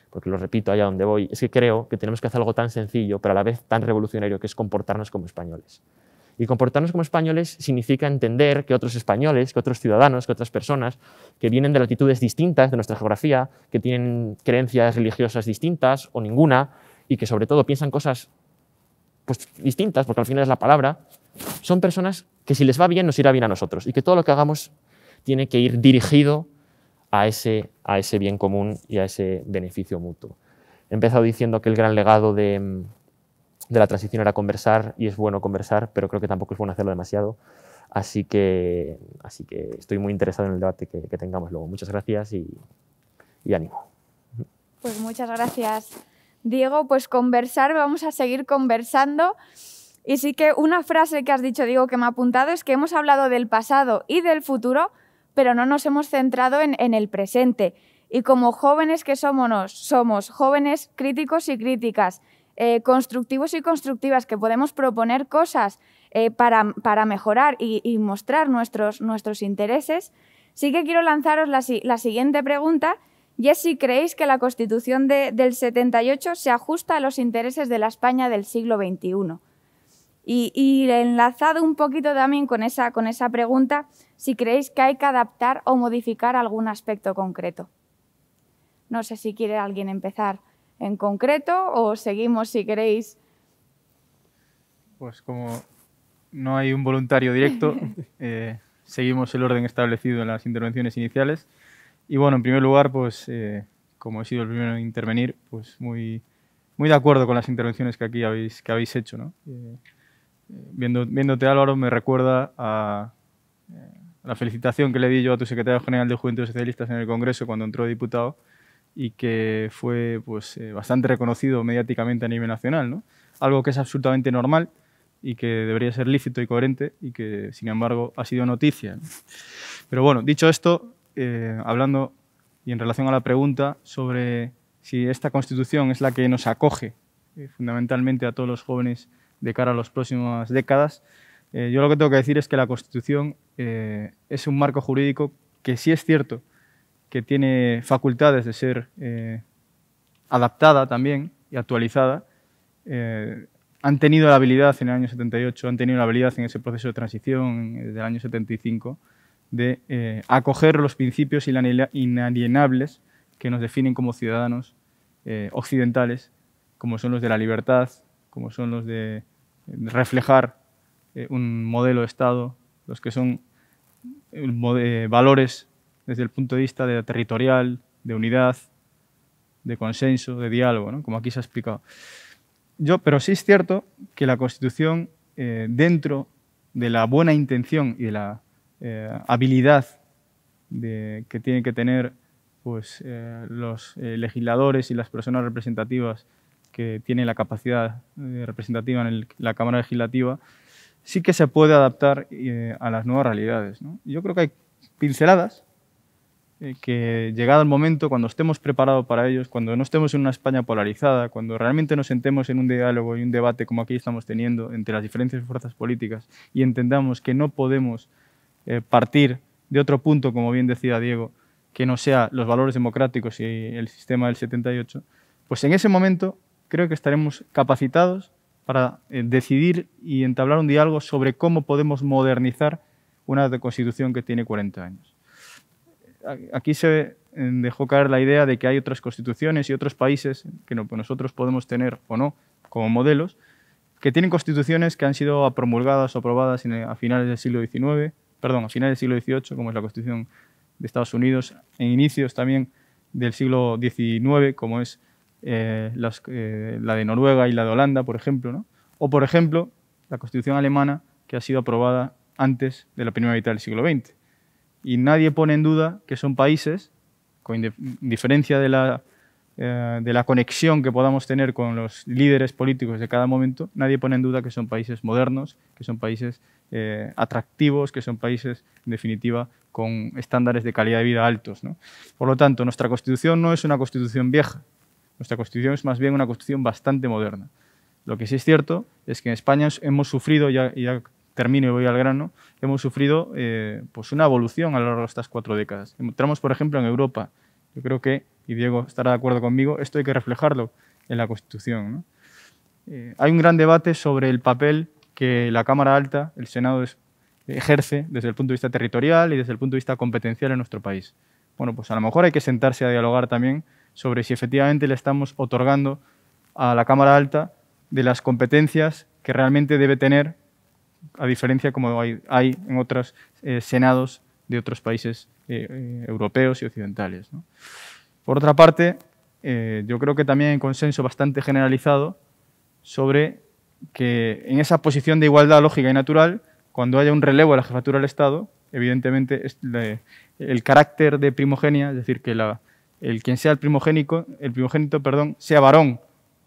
Speaker 5: porque lo repito allá donde voy, es que creo que tenemos que hacer algo tan sencillo, pero a la vez tan revolucionario, que es comportarnos como españoles. Y comportarnos como españoles significa entender que otros españoles, que otros ciudadanos, que otras personas que vienen de latitudes distintas de nuestra geografía, que tienen creencias religiosas distintas o ninguna, y que sobre todo piensan cosas pues, distintas, porque al final es la palabra, son personas que si les va bien nos irá bien a nosotros y que todo lo que hagamos tiene que ir dirigido a ese, ese bien común y a ese beneficio mutuo. He empezado diciendo que el gran legado de, la transición era conversar y es bueno conversar, pero creo que tampoco es bueno hacerlo demasiado. Así que, así que estoy muy interesado en el debate que, tengamos luego. Muchas gracias y, y, ánimo.
Speaker 1: Pues muchas gracias, Diego. Pues conversar, vamos a seguir conversando. Y sí que una frase que has dicho, Diego, que me ha apuntado es que hemos hablado del pasado y del futuro, pero no nos hemos centrado en, el presente. Y como jóvenes que somos, somos jóvenes críticos y críticas, eh, constructivos y constructivas, que podemos proponer cosas eh, para, mejorar y, mostrar nuestros, nuestros, intereses, sí que quiero lanzaros la, siguiente pregunta, y es si creéis que la Constitución del 78 se ajusta a los intereses de la España del siglo XXI. Y, enlazado un poquito también con esa, con esa pregunta, si creéis que hay que adaptar o modificar algún aspecto concreto. No sé si quiere alguien empezar en concreto o seguimos si queréis.
Speaker 4: Pues
Speaker 2: como no hay un voluntario directo, eh, seguimos el orden establecido en las intervenciones iniciales. Y bueno, en primer lugar, pues eh, como he sido el primero en intervenir, pues muy, muy de acuerdo con las intervenciones que aquí habéis, que habéis hecho. ¿no? Eh, viendo, viéndote Álvaro, me recuerda a la felicitación que le di yo a tu secretario general de Juventud Socialistas en el Congreso cuando entró diputado y que fue pues, eh, bastante reconocido mediáticamente a nivel nacional. Algo que es absolutamente normal y que debería ser lícito y coherente y que, sin embargo, ha sido noticia. Pero bueno, dicho esto, eh, hablando y en relación a la pregunta sobre si esta Constitución es la que nos acoge eh, fundamentalmente a todos los jóvenes de cara a las próximas décadas. Eh, yo lo que tengo que decir es que la Constitución eh, es un marco jurídico que sí es cierto que tiene facultades de ser eh, adaptada también y actualizada. han tenido la habilidad en el año 78, han tenido la habilidad en ese proceso de transición del año 75 de acoger los principios inalienables que nos definen como ciudadanos occidentales, como son los de la libertad, como son los de reflejar eh, un modelo de Estado, los que son eh, eh, valores desde el punto de vista de territorial, de unidad, de consenso, de diálogo, como aquí se ha explicado. Yo, pero sí es cierto que la Constitución, dentro de la buena intención y de la habilidad que tienen que tener pues, los legisladores y las personas representativas que tiene la capacidad eh, representativa en la Cámara Legislativa, sí que se puede adaptar eh, a las nuevas realidades. Yo creo que hay pinceladas eh, que llegado el momento, cuando estemos preparados para ellos, cuando no estemos en una España polarizada, cuando realmente nos sentemos en un diálogo y un debate como aquí estamos teniendo entre las diferentes fuerzas políticas y entendamos que no podemos partir de otro punto, como bien decía Diego, que no sea los valores democráticos y el sistema del 78, pues en ese momento creo que estaremos capacitados para eh, decidir y entablar un diálogo sobre cómo podemos modernizar una constitución que tiene 40 años. Aquí se eh, dejó caer la idea de que hay otras constituciones y otros países que nosotros podemos tener o no como modelos, que tienen constituciones que han sido promulgadas o aprobadas a finales del siglo XIX, perdón, a finales del siglo XVIII, como es la Constitución de Estados Unidos, en inicios también del siglo XIX, como es eh, eh, la de Noruega y la de Holanda, por ejemplo, o por ejemplo la Constitución alemana que ha sido aprobada antes de la primera mitad del siglo XX. Y nadie pone en duda que son países, con diferencia de la, eh, de la conexión que podamos tener con los líderes políticos de cada momento, nadie pone en duda que son países modernos, que son países atractivos, que son países, en definitiva, con estándares de calidad de vida altos. Por lo tanto, nuestra Constitución no es una Constitución vieja, nuestra constitución es más bien una constitución bastante moderna. Lo que sí es cierto es que en España hemos sufrido, ya, ya termino y voy al grano, hemos sufrido eh, pues una evolución a lo largo de estas cuatro décadas. Entramos, por ejemplo, en Europa. Yo creo que, y Diego estará de acuerdo conmigo, esto hay que reflejarlo en la Constitución. Eh, hay un gran debate sobre el papel que la Cámara Alta, el Senado, ejerce desde el punto de vista territorial y desde el punto de vista competencial en nuestro país. Bueno, pues a lo mejor hay que sentarse a dialogar también sobre si efectivamente le estamos otorgando a la Cámara Alta de las competencias que realmente debe tener, a diferencia como hay, hay en otros eh, senados de otros países eh, eh, europeos y occidentales. Por otra parte, yo creo que también hay consenso bastante generalizado sobre que en esa posición de igualdad lógica y natural, cuando haya un relevo de la jefatura del Estado, evidentemente el carácter de primogenia, es decir, que la, el quien sea el primogénico, el primogénito, perdón, sea varón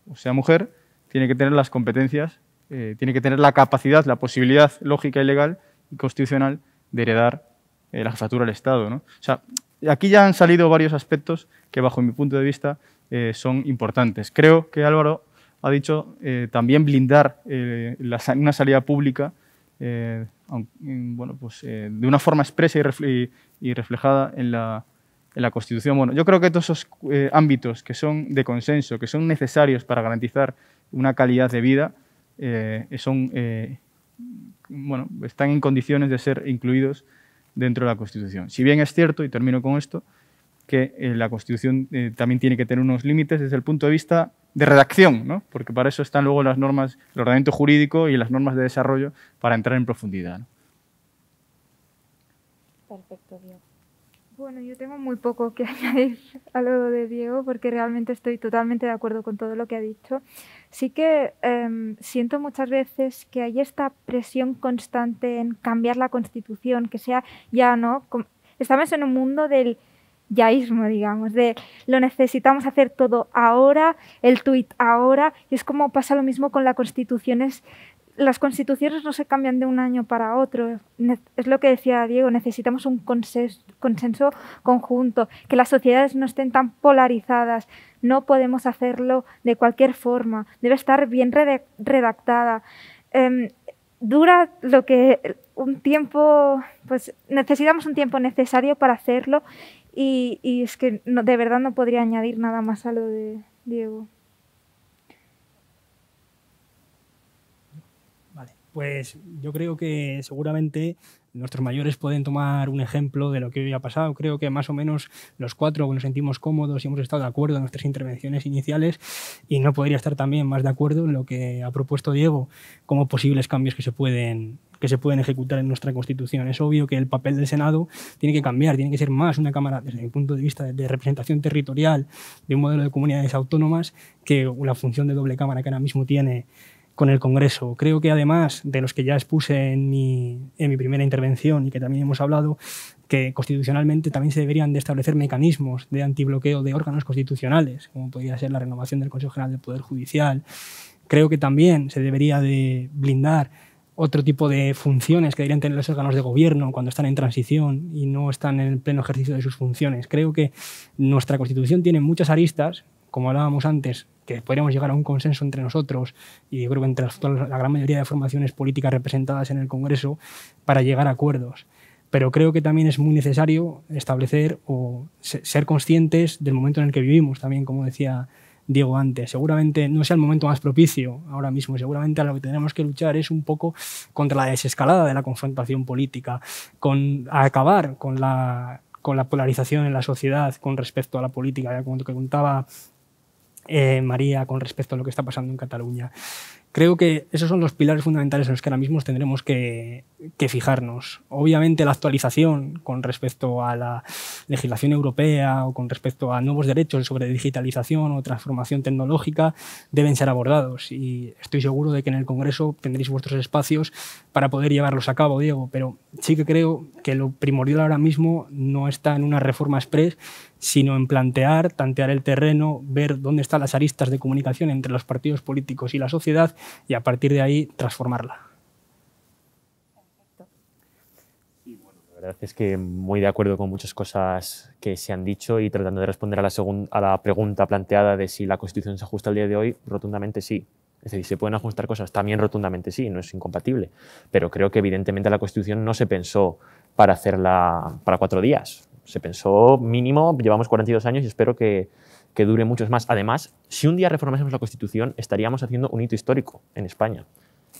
Speaker 2: o sea mujer, tiene que tener las competencias, eh, tiene que tener la capacidad, la posibilidad lógica y legal y constitucional de heredar eh, la jefatura del Estado. sea, aquí ya han salido varios aspectos que, bajo mi punto de vista, eh, son importantes. Creo que Álvaro ha dicho también blindar una salida pública bueno, pues, de una forma expresa y reflejada en la, en la Constitución. Bueno, yo creo que todos esos eh, ámbitos que son de consenso, que son necesarios para garantizar una calidad de vida, eh, eh, son, bueno, están en condiciones de ser incluidos dentro de la Constitución. Si bien es cierto, y termino con esto, que la Constitución también tiene que tener unos límites desde el punto de vista de redacción, ¿no? porque para eso están luego las normas, el ordenamiento jurídico y las normas de desarrollo para entrar en profundidad.
Speaker 3: Perfecto, Diego. Bueno, yo tengo muy poco que añadir a lo de Diego porque realmente estoy totalmente de acuerdo con todo lo que ha dicho. Sí que em, siento muchas veces que hay esta presión constante en cambiar la constitución, que sea ya, ¿no? Estamos en un mundo del yaísmo, digamos, de lo necesitamos hacer todo ahora, el tuit ahora, y es como pasa lo mismo con las constituciones las constituciones no se cambian de un año para otro. Es lo que decía Diego, necesitamos un consenso, conjunto, que las sociedades no estén tan polarizadas. No podemos hacerlo de cualquier forma. Debe estar bien redactada. Em, dura lo que un tiempo, pues necesitamos un tiempo necesario para hacerlo y, es que de verdad no podría añadir nada más a lo de Diego.
Speaker 4: Pues yo creo que seguramente nuestros mayores pueden tomar un ejemplo de lo que hoy ha pasado. Creo que más o menos los cuatro nos sentimos cómodos y hemos estado de acuerdo en nuestras intervenciones iniciales y no podría estar también más de acuerdo en lo que ha propuesto Diego como posibles cambios que se pueden que se pueden ejecutar en nuestra Constitución. Es obvio que el papel del Senado tiene que cambiar, tiene que ser más una Cámara desde el punto de vista de representación territorial de un modelo de comunidades autónomas que la función de doble Cámara que ahora mismo tiene con el Congreso. Creo que además de los que ya expuse en mi, en mi primera intervención y que también hemos hablado, que constitucionalmente también se deberían de establecer mecanismos de antibloqueo de órganos constitucionales, como podría ser la renovación del Consejo General del Poder Judicial. Creo que también se debería de blindar otro tipo de funciones que deberían tener los órganos de gobierno cuando están en transición y no están en el pleno ejercicio de sus funciones. Creo que nuestra Constitución tiene muchas aristas como hablábamos antes, que podríamos llegar a un consenso entre nosotros y creo que entre la, gran mayoría de formaciones políticas representadas en el Congreso para llegar a acuerdos. Pero creo que también es muy necesario establecer o ser conscientes del momento en el que vivimos, también como decía Diego antes. Seguramente no sea el momento más propicio ahora mismo. Seguramente a lo que tenemos que luchar es un poco contra la desescalada de la confrontación política, con acabar con la, con la polarización en la sociedad con respecto a la política. Ya como te contaba eh, María con respecto a lo que está pasando en Cataluña. Creo que esos son los pilares fundamentales en los que ahora mismo tendremos que, fijarnos. Obviamente la actualización con respecto a la legislación europea o con respecto a nuevos derechos sobre digitalización o transformación tecnológica deben ser abordados y estoy seguro de que en el Congreso tendréis vuestros espacios para poder llevarlos a cabo, Diego, pero sí que creo que lo primordial ahora mismo no está en una reforma express, sino en plantear, tantear el terreno, ver dónde están las aristas de comunicación entre los partidos políticos y la sociedad y a partir de ahí transformarla.
Speaker 5: La verdad es que muy de acuerdo con muchas cosas que se han dicho y tratando de responder a la, pregunta planteada de si la Constitución se ajusta al día de hoy, rotundamente sí. Es decir, se pueden ajustar cosas, también rotundamente sí, no es incompatible. Pero creo que evidentemente la Constitución no se pensó para hacerla para cuatro días se pensó mínimo, llevamos 42 años y espero que, dure muchos más. Además, si un día reformásemos la Constitución, estaríamos haciendo un hito histórico en España,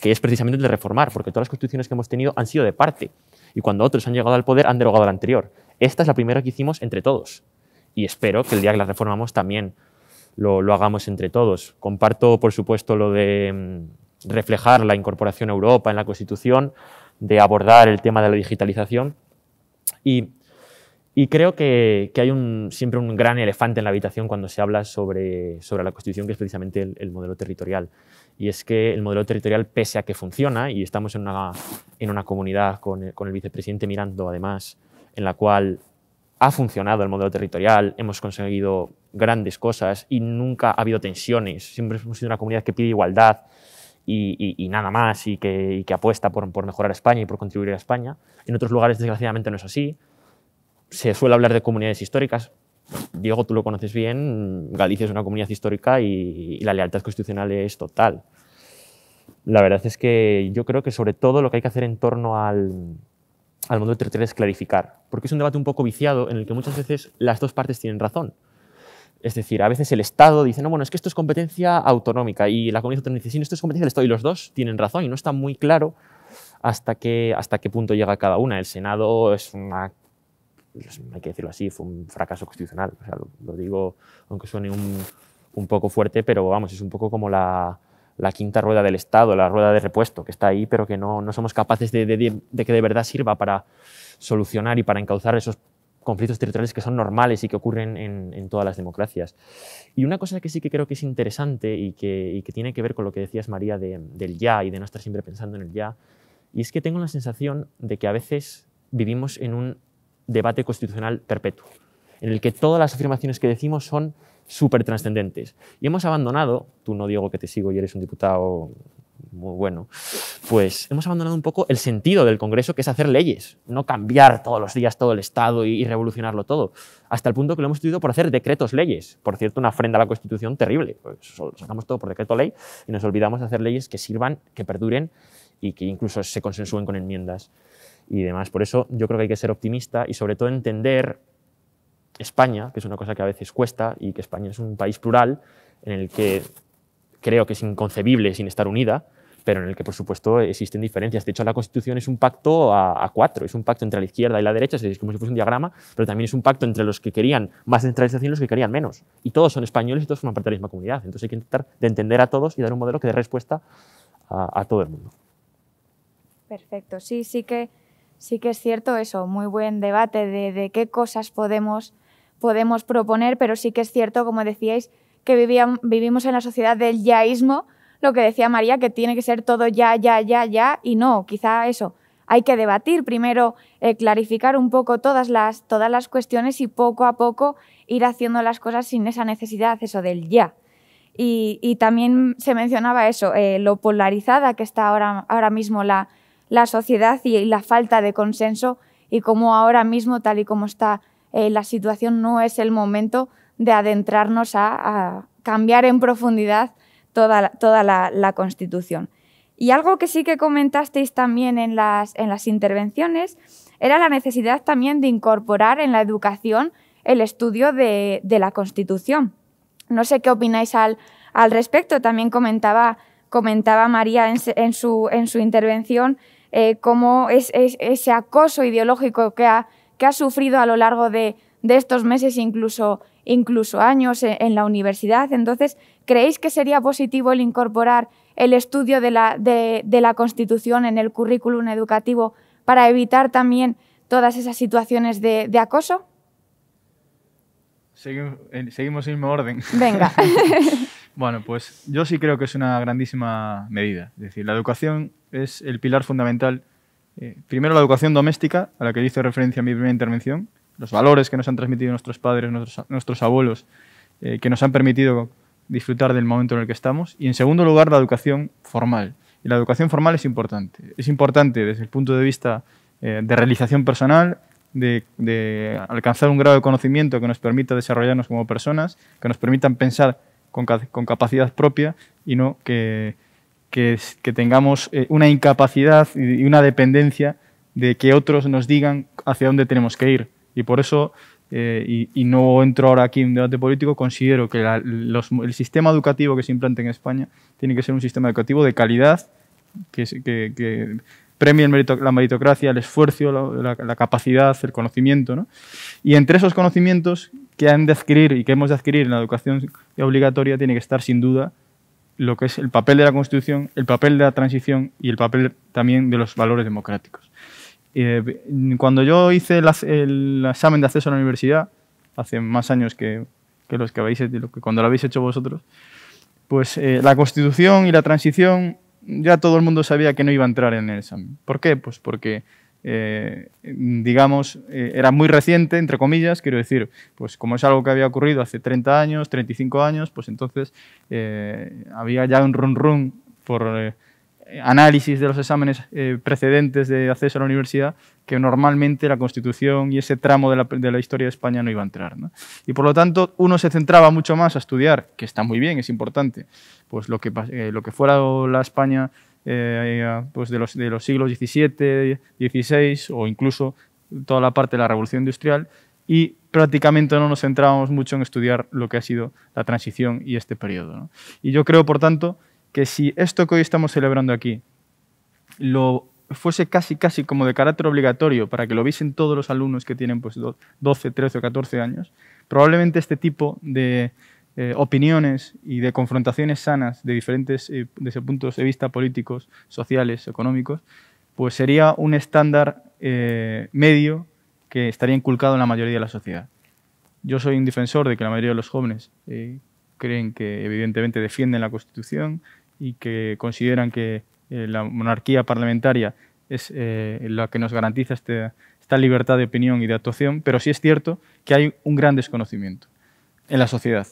Speaker 5: que es precisamente el de reformar, porque todas las constituciones que hemos tenido han sido de parte, y cuando otros han llegado al poder han derogado la anterior. Esta es la primera que hicimos entre todos, y espero que el día que la reformamos también lo, hagamos entre todos. Comparto, por supuesto, lo de mm, reflejar la incorporación a Europa en la Constitución, de abordar el tema de la digitalización, y y creo que, hay siempre un gran elefante en la habitación cuando se habla sobre, sobre la Constitución, que es precisamente el, modelo territorial. Y es que el modelo territorial, pese a que funciona, y estamos en una, en una comunidad con el, vicepresidente Mirando, además, en la cual ha funcionado el modelo territorial, hemos conseguido grandes cosas y nunca ha habido tensiones. Siempre hemos sido una comunidad que pide igualdad y, nada más y que, apuesta por, por, mejorar España y por contribuir a España. En otros lugares, desgraciadamente, no es así se suele hablar de comunidades históricas. Diego, tú lo conoces bien, Galicia es una comunidad histórica y, la lealtad constitucional es total. La verdad es que yo creo que sobre todo lo que hay que hacer en torno al, al mundo territorial es clarificar, porque es un debate un poco viciado en el que muchas veces las dos partes tienen razón. Es decir, a veces el Estado dice, no, bueno, es que esto es competencia autonómica y la comunidad autónoma dice, sí, esto es competencia del Estado y los dos tienen razón y no está muy claro hasta qué, hasta qué punto llega cada una. El Senado es una hay que decirlo así, fue un fracaso constitucional. lo, digo, aunque suene un, poco fuerte, pero vamos, es un poco como la, quinta rueda del Estado, la rueda de repuesto, que está ahí, pero que no, no somos capaces de, que de verdad sirva para solucionar y para encauzar esos conflictos territoriales que son normales y que ocurren en, todas las democracias. Y una cosa que sí que creo que es interesante y que, tiene que ver con lo que decías, María, del ya y de no estar siempre pensando en el ya, y es que tengo la sensación de que a veces vivimos en un debate constitucional perpetuo, en el que todas las afirmaciones que decimos son súper trascendentes. Y hemos abandonado, tú no Diego que te sigo y eres un diputado muy bueno, pues hemos abandonado un poco el sentido del Congreso, que es hacer leyes, no cambiar todos los días todo el Estado y, revolucionarlo todo, hasta el punto que lo hemos tenido por hacer decretos leyes. Por cierto, una ofrenda a la Constitución terrible. Pues sacamos todo por decreto ley y nos olvidamos de hacer leyes que sirvan, que perduren y que incluso se consensúen con enmiendas y demás. Por eso yo creo que hay que ser optimista y sobre todo entender España, que es una cosa que a veces cuesta y que España es un país plural en el que creo que es inconcebible sin estar unida, pero en el que por supuesto existen diferencias. De hecho, la Constitución es un pacto a, cuatro, es un pacto entre la izquierda y la derecha, es como si fuese un diagrama, pero también es un pacto entre los que querían más centralización y los que querían menos. Y todos son españoles y todos forman parte de la misma comunidad. Entonces hay que intentar de entender a todos y dar un modelo que dé respuesta a, a todo el mundo.
Speaker 1: Perfecto, sí, sí que sí que es cierto eso, muy buen debate de, qué cosas podemos, podemos proponer, pero sí que es cierto, como decíais, que vivían, vivimos en la sociedad del yaísmo, lo que decía María, que tiene que ser todo ya, ya, ya, ya, y no, quizá eso. Hay que debatir primero, eh, clarificar un poco todas las, todas las cuestiones y poco a poco ir haciendo las cosas sin esa necesidad, eso del ya. Y, también se mencionaba eso, eh, lo polarizada que está ahora, ahora mismo la, la sociedad y la falta de consenso y como ahora mismo, tal y como está eh, la situación, no es el momento de adentrarnos a, cambiar en profundidad toda, toda la, Constitución. Y algo que sí que comentasteis también en las, en las intervenciones era la necesidad también de incorporar en la educación el estudio de, la Constitución. No sé qué opináis al, respecto. También comentaba, comentaba María su, en su intervención eh, como cómo es, ese acoso ideológico que ha, que ha sufrido a lo largo de, estos meses, incluso, incluso años eh, en, la universidad. Entonces, ¿creéis que sería positivo el incorporar el estudio de la, de, la Constitución en el currículum educativo para evitar también todas esas situaciones de, acoso?
Speaker 2: Eh, seguimos, en el mismo orden. Venga. bueno, pues yo sí creo que es una grandísima medida. Es decir, la educación es el pilar fundamental. Eh, primero, la educación doméstica, a la que hice referencia en mi primera intervención, los valores que nos han transmitido nuestros padres, nuestros, abuelos, eh, que nos han permitido disfrutar del momento en el que estamos. Y en segundo lugar, la educación formal. Y la educación formal es importante. Es importante desde el punto de vista eh, de realización personal, de, alcanzar un grado de conocimiento que nos permita desarrollarnos como personas, que nos permitan pensar con capacidad propia y no que que, tengamos eh, una incapacidad y una dependencia de que otros nos digan hacia dónde tenemos que ir. Y por eso, eh, y, no entro ahora aquí en un debate político, considero que el sistema educativo que se implante en España tiene que ser un sistema educativo de calidad, que, premie la meritocracia, el esfuerzo, la, capacidad, el conocimiento. Y entre esos conocimientos que han de adquirir y que hemos de adquirir en la educación obligatoria tiene que estar, sin duda, lo que es el papel de la Constitución, el papel de la transición y el papel también de los valores democráticos. Eh, cuando yo hice el, examen de acceso a la universidad, hace más años que, los que habéis que cuando lo habéis hecho vosotros, pues eh, la Constitución y la transición ya todo el mundo sabía que no iba a entrar en el examen. ¿Por qué? Pues porque eh, digamos, eh, era muy reciente, entre comillas, quiero decir, pues como es algo que había ocurrido hace 30 años, 35 años, pues entonces eh, había ya un run run por análisis de los exámenes precedentes de acceso a la universidad que normalmente la Constitución y ese tramo de la, historia de España no iba a entrar. Y por lo tanto, uno se centraba mucho más a estudiar, que está muy bien, es importante, pues lo que, lo que fuera la España eh, pues de, los, siglos XVII, XVI o incluso toda la parte de la revolución industrial y prácticamente no nos centrábamos mucho en estudiar lo que ha sido la transición y este periodo. Y yo creo, por tanto, que si esto que hoy estamos celebrando aquí lo fuese casi, casi como de carácter obligatorio para que lo viesen todos los alumnos que tienen pues, 12, 13 o 14 años, probablemente este tipo de, eh, opiniones y de confrontaciones sanas de diferentes eh, desde puntos de vista políticos, sociales, económicos, pues sería un estándar eh, medio que estaría inculcado en la mayoría de la sociedad. Yo soy un defensor de que la mayoría de los jóvenes creen que evidentemente defienden la Constitución y que consideran que la monarquía parlamentaria es la que nos garantiza este, esta libertad de opinión y de actuación, pero sí es cierto que hay un gran desconocimiento en la sociedad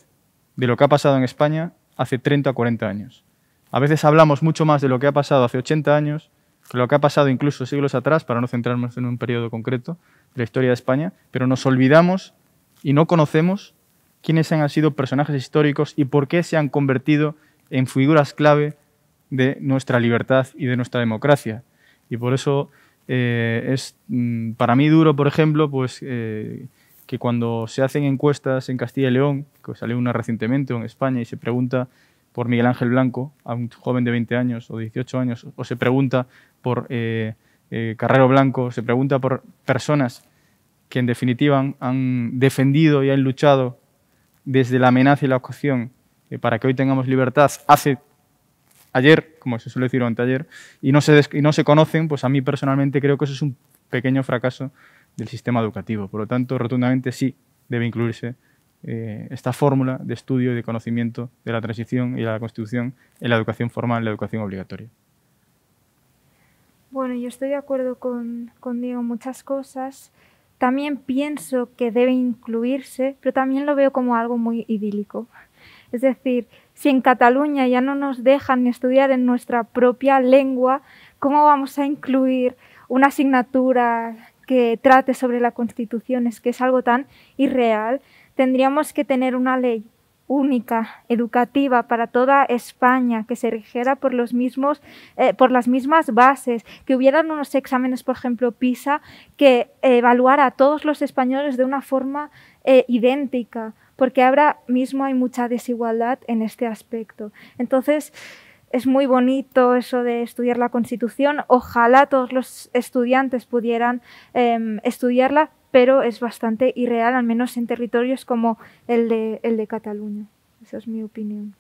Speaker 2: de lo que ha pasado en España hace 30 o 40 años. A veces hablamos mucho más de lo que ha pasado hace 80 años que lo que ha pasado incluso siglos atrás, para no centrarnos en un periodo concreto de la historia de España, pero nos olvidamos y no conocemos quiénes han sido personajes históricos y por qué se han convertido en figuras clave de nuestra libertad y de nuestra democracia. Y por eso eh, es mm, para mí duro, por ejemplo, pues eh, que cuando se hacen encuestas en Castilla y León, que salió una recientemente en España, y se pregunta por Miguel Ángel Blanco, a un joven de 20 años o 18 años, o se pregunta por eh, eh, Carrero Blanco, se pregunta por personas que en definitiva han, defendido y han luchado desde la amenaza y la ocasión eh, para que hoy tengamos libertad hace ayer, como se suele decir anteayer, y no se, y no se conocen, pues a mí personalmente creo que eso es un pequeño fracaso del sistema educativo. Por lo tanto, rotundamente sí debe incluirse eh, esta fórmula de estudio y de conocimiento de la transición y la constitución en la educación formal, en la educación obligatoria.
Speaker 3: Bueno, yo estoy de acuerdo con, con Diego en muchas cosas. También pienso que debe incluirse, pero también lo veo como algo muy idílico. Es decir, si en Cataluña ya no nos dejan estudiar en nuestra propia lengua, ¿cómo vamos a incluir una asignatura que trate sobre la Constitución, es que es algo tan irreal. Tendríamos que tener una ley única, educativa para toda España, que se rigiera por los mismos, eh, por las mismas bases, que hubieran unos exámenes, por ejemplo, PISA, que evaluara a todos los españoles de una forma eh, idéntica, porque ahora mismo hay mucha desigualdad en este aspecto. Entonces, es muy bonito eso de estudiar la Constitución. Ojalá todos los estudiantes pudieran em, estudiarla, pero es bastante irreal, al menos en territorios como el de, el de Cataluña. Esa es mi opinión.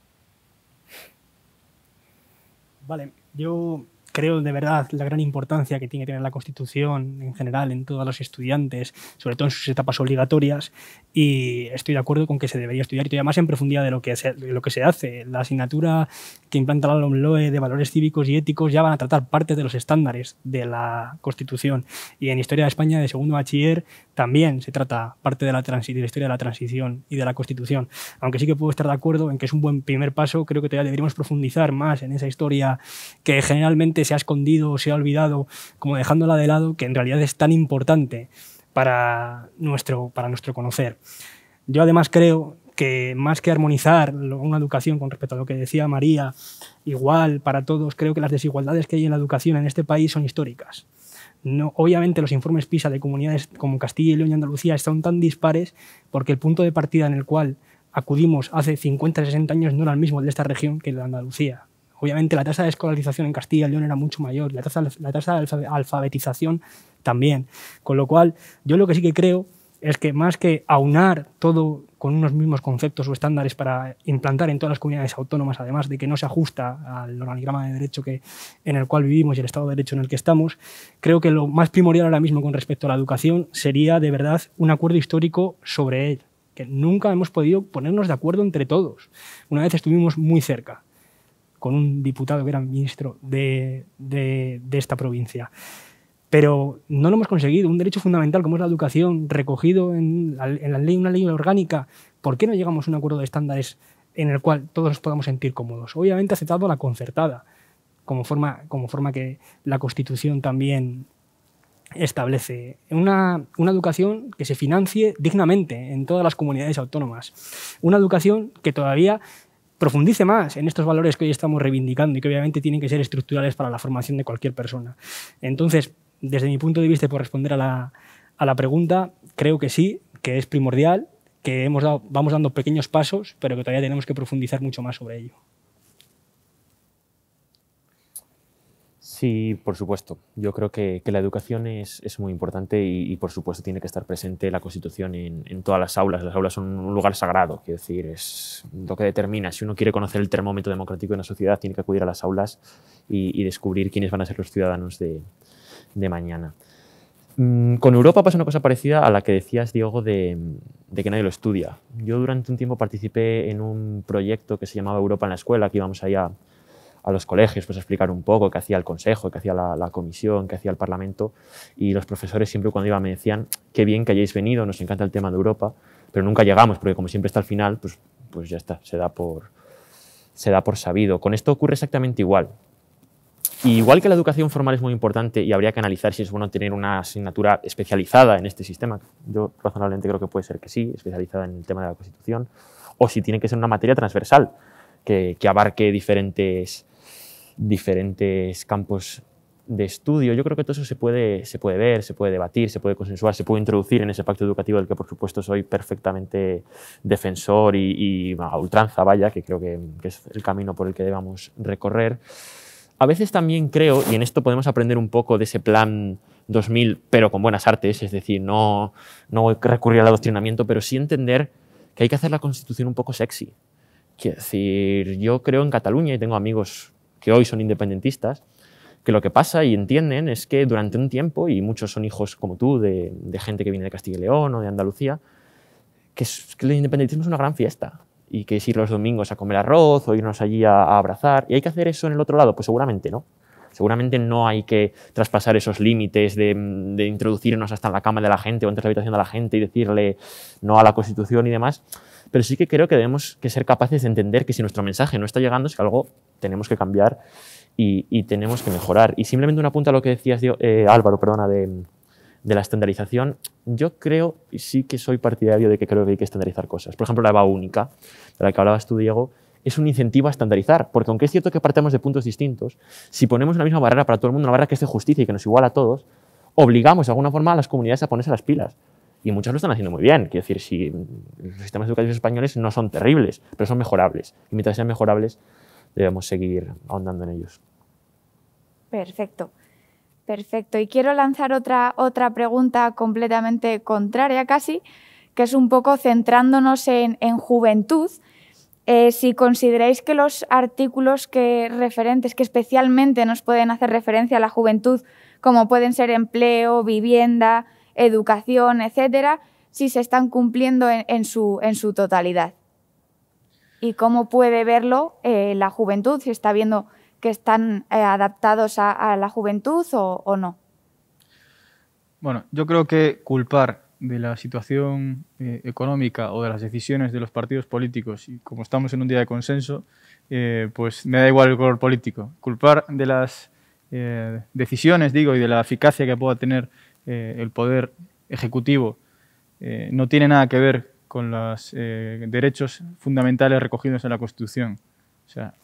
Speaker 4: Vale, yo creo de verdad la gran importancia que tiene que tener la Constitución en general en todos los estudiantes, sobre todo en sus etapas obligatorias, y estoy de acuerdo con que se debería estudiar y todavía más en profundidad de lo que se, lo que se hace. La asignatura que implanta la LOMLOE de valores cívicos y éticos ya van a tratar parte de los estándares de la Constitución y en Historia de España de segundo bachiller también se trata parte de la, de la historia de la transición y de la Constitución. Aunque sí que puedo estar de acuerdo en que es un buen primer paso, creo que todavía deberíamos profundizar más en esa historia que generalmente se ha escondido o se ha olvidado, como dejándola de lado, que en realidad es tan importante para nuestro, para nuestro conocer. Yo además creo que más que armonizar una educación con respecto a lo que decía María, igual para todos, creo que las desigualdades que hay en la educación en este país son históricas. No, obviamente los informes PISA de comunidades como Castilla y León y Andalucía están tan dispares porque el punto de partida en el cual acudimos hace 50, 60 años no era el mismo de esta región que el de Andalucía obviamente la tasa de escolarización en Castilla y León era mucho mayor, la tasa, la tasa de alfabetización también. Con lo cual, yo lo que sí que creo es que más que aunar todo con unos mismos conceptos o estándares para implantar en todas las comunidades autónomas, además de que no se ajusta al organigrama de derecho en el cual vivimos y el Estado de Derecho en el que estamos, creo que lo más primordial ahora mismo con respecto a la educación sería de verdad un acuerdo histórico sobre él, que nunca hemos podido ponernos de acuerdo entre todos. Una vez estuvimos muy cerca, con un diputado que era ministro de, esta provincia. Pero no lo hemos conseguido. Un derecho fundamental como es la educación, recogido en la, en la ley, una ley orgánica. ¿Por qué no llegamos a un acuerdo de estándares en el cual todos nos podamos sentir cómodos? Obviamente aceptado la concertada, como forma, como forma que la Constitución también establece una, una, educación que se financie dignamente en todas las comunidades autónomas. Una educación que todavía profundice más en estos valores que hoy estamos reivindicando y que obviamente tienen que ser estructurales para la formación de cualquier persona. Entonces, desde mi punto de vista, por responder a la, pregunta, creo que sí, que es primordial, que hemos vamos dando pequeños pasos, pero que todavía tenemos que profundizar mucho más sobre ello.
Speaker 5: Sí, por supuesto. Yo creo que, la educación es, muy importante y, por supuesto, tiene que estar presente la Constitución en, todas las aulas. Las aulas son un lugar sagrado, quiero decir, es lo que determina. Si uno quiere conocer el termómetro democrático de una sociedad, tiene que acudir a las aulas y, descubrir quiénes van a ser los ciudadanos de, mañana. Mm, con Europa pasa una cosa parecida a la que decías, Diego, de, de, que nadie lo estudia. Yo durante un tiempo participé en un proyecto que se llamaba Europa en la Escuela, que íbamos allá a a los colegios, pues a explicar un poco qué hacía el Consejo, qué hacía la, Comisión, qué hacía el Parlamento. Y los profesores siempre cuando iba me decían, qué bien que hayáis venido, nos encanta el tema de Europa, pero nunca llegamos, porque como siempre está al final, pues, pues ya está, se da, por, se da por sabido. Con esto ocurre exactamente igual. igual que la educación formal es muy importante y habría que analizar si es bueno tener una asignatura especializada en este sistema, yo razonablemente creo que puede ser que sí, especializada en el tema de la Constitución, o si tiene que ser una materia transversal que, que abarque diferentes, diferentes campos de estudio. Yo creo que todo eso se puede, se puede ver, se puede debatir, se puede consensuar, se puede introducir en ese pacto educativo del que, por supuesto, soy perfectamente defensor y, a ultranza, vaya, que creo que, es el camino por el que debamos recorrer. A veces también creo, y en esto podemos aprender un poco de ese plan 2000, pero con buenas artes, es decir, no, no recurrir al adoctrinamiento, pero sí entender que hay que hacer la constitución un poco sexy. Es decir, yo creo en Cataluña y tengo amigos que hoy son independentistas, que lo que pasa y entienden es que durante un tiempo, y muchos son hijos como tú, de, gente que viene de Castilla y León o de Andalucía, que, el independentismo es una gran fiesta y que es ir los domingos a comer arroz o irnos allí a, abrazar. ¿Y hay que hacer eso en el otro lado? Pues seguramente no. Seguramente no hay que traspasar esos límites de, introducirnos hasta en la cama de la gente o en la habitación de la gente y decirle no a la Constitución y demás. Pero sí que creo que debemos que ser capaces de entender que si nuestro mensaje no está llegando es que algo tenemos que cambiar y, tenemos que mejorar. Y simplemente una punta a lo que decías, eh, Álvaro, perdona, de, la estandarización, yo creo, y sí que soy partidario de que creo que hay que estandarizar cosas. Por ejemplo, la EVA única, de la que hablabas tú, Diego, es un incentivo a estandarizar, porque aunque es cierto que partamos de puntos distintos, si ponemos una misma barrera para todo el mundo, una barrera que esté justicia y que nos iguala a todos, obligamos de alguna forma a las comunidades a ponerse las pilas. Y muchas lo están haciendo muy bien. Quiero decir, si los sistemas educativos españoles no son terribles, pero son mejorables. Y mientras sean mejorables, debemos seguir ahondando en ellos.
Speaker 1: Perfecto. Perfecto. Y quiero lanzar otra, otra pregunta completamente contraria casi, que es un poco centrándonos en, juventud. Eh, si consideráis que los artículos que referentes, que especialmente nos pueden hacer referencia a la juventud, como pueden ser empleo, vivienda, educación, etcétera, si se están cumpliendo su, en su totalidad y cómo puede verlo eh, la juventud, si está viendo que están eh, adaptados a, la juventud o, no.
Speaker 2: Bueno, yo creo que culpar de la situación eh, económica o de las decisiones de los partidos políticos, y como estamos en un día de consenso, pues me da igual el color político. Culpar de las decisiones, digo, y de la eficacia que pueda tener el poder ejecutivo no tiene nada que ver con los eh, derechos fundamentales recogidos en la Constitución.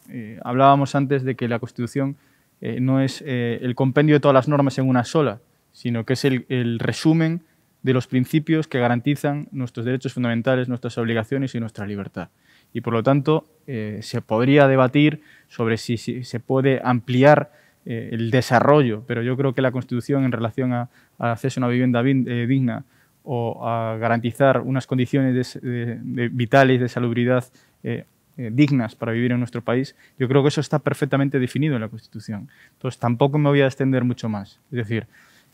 Speaker 2: Eh, hablábamos antes de que la Constitución eh, no es el compendio de todas las normas en una sola, sino que es el, resumen de los principios que garantizan nuestros derechos fundamentales, nuestras obligaciones y nuestra libertad. Y por lo tanto, se podría debatir sobre si, se puede ampliar el desarrollo, pero yo creo que la Constitución en relación al acceso a una vivienda digna, o a garantizar unas condiciones vitales, de salubridad eh, eh, dignas para vivir en nuestro país, yo creo que eso está perfectamente definido en la Constitución. Entonces, tampoco me voy a extender mucho más. Es decir,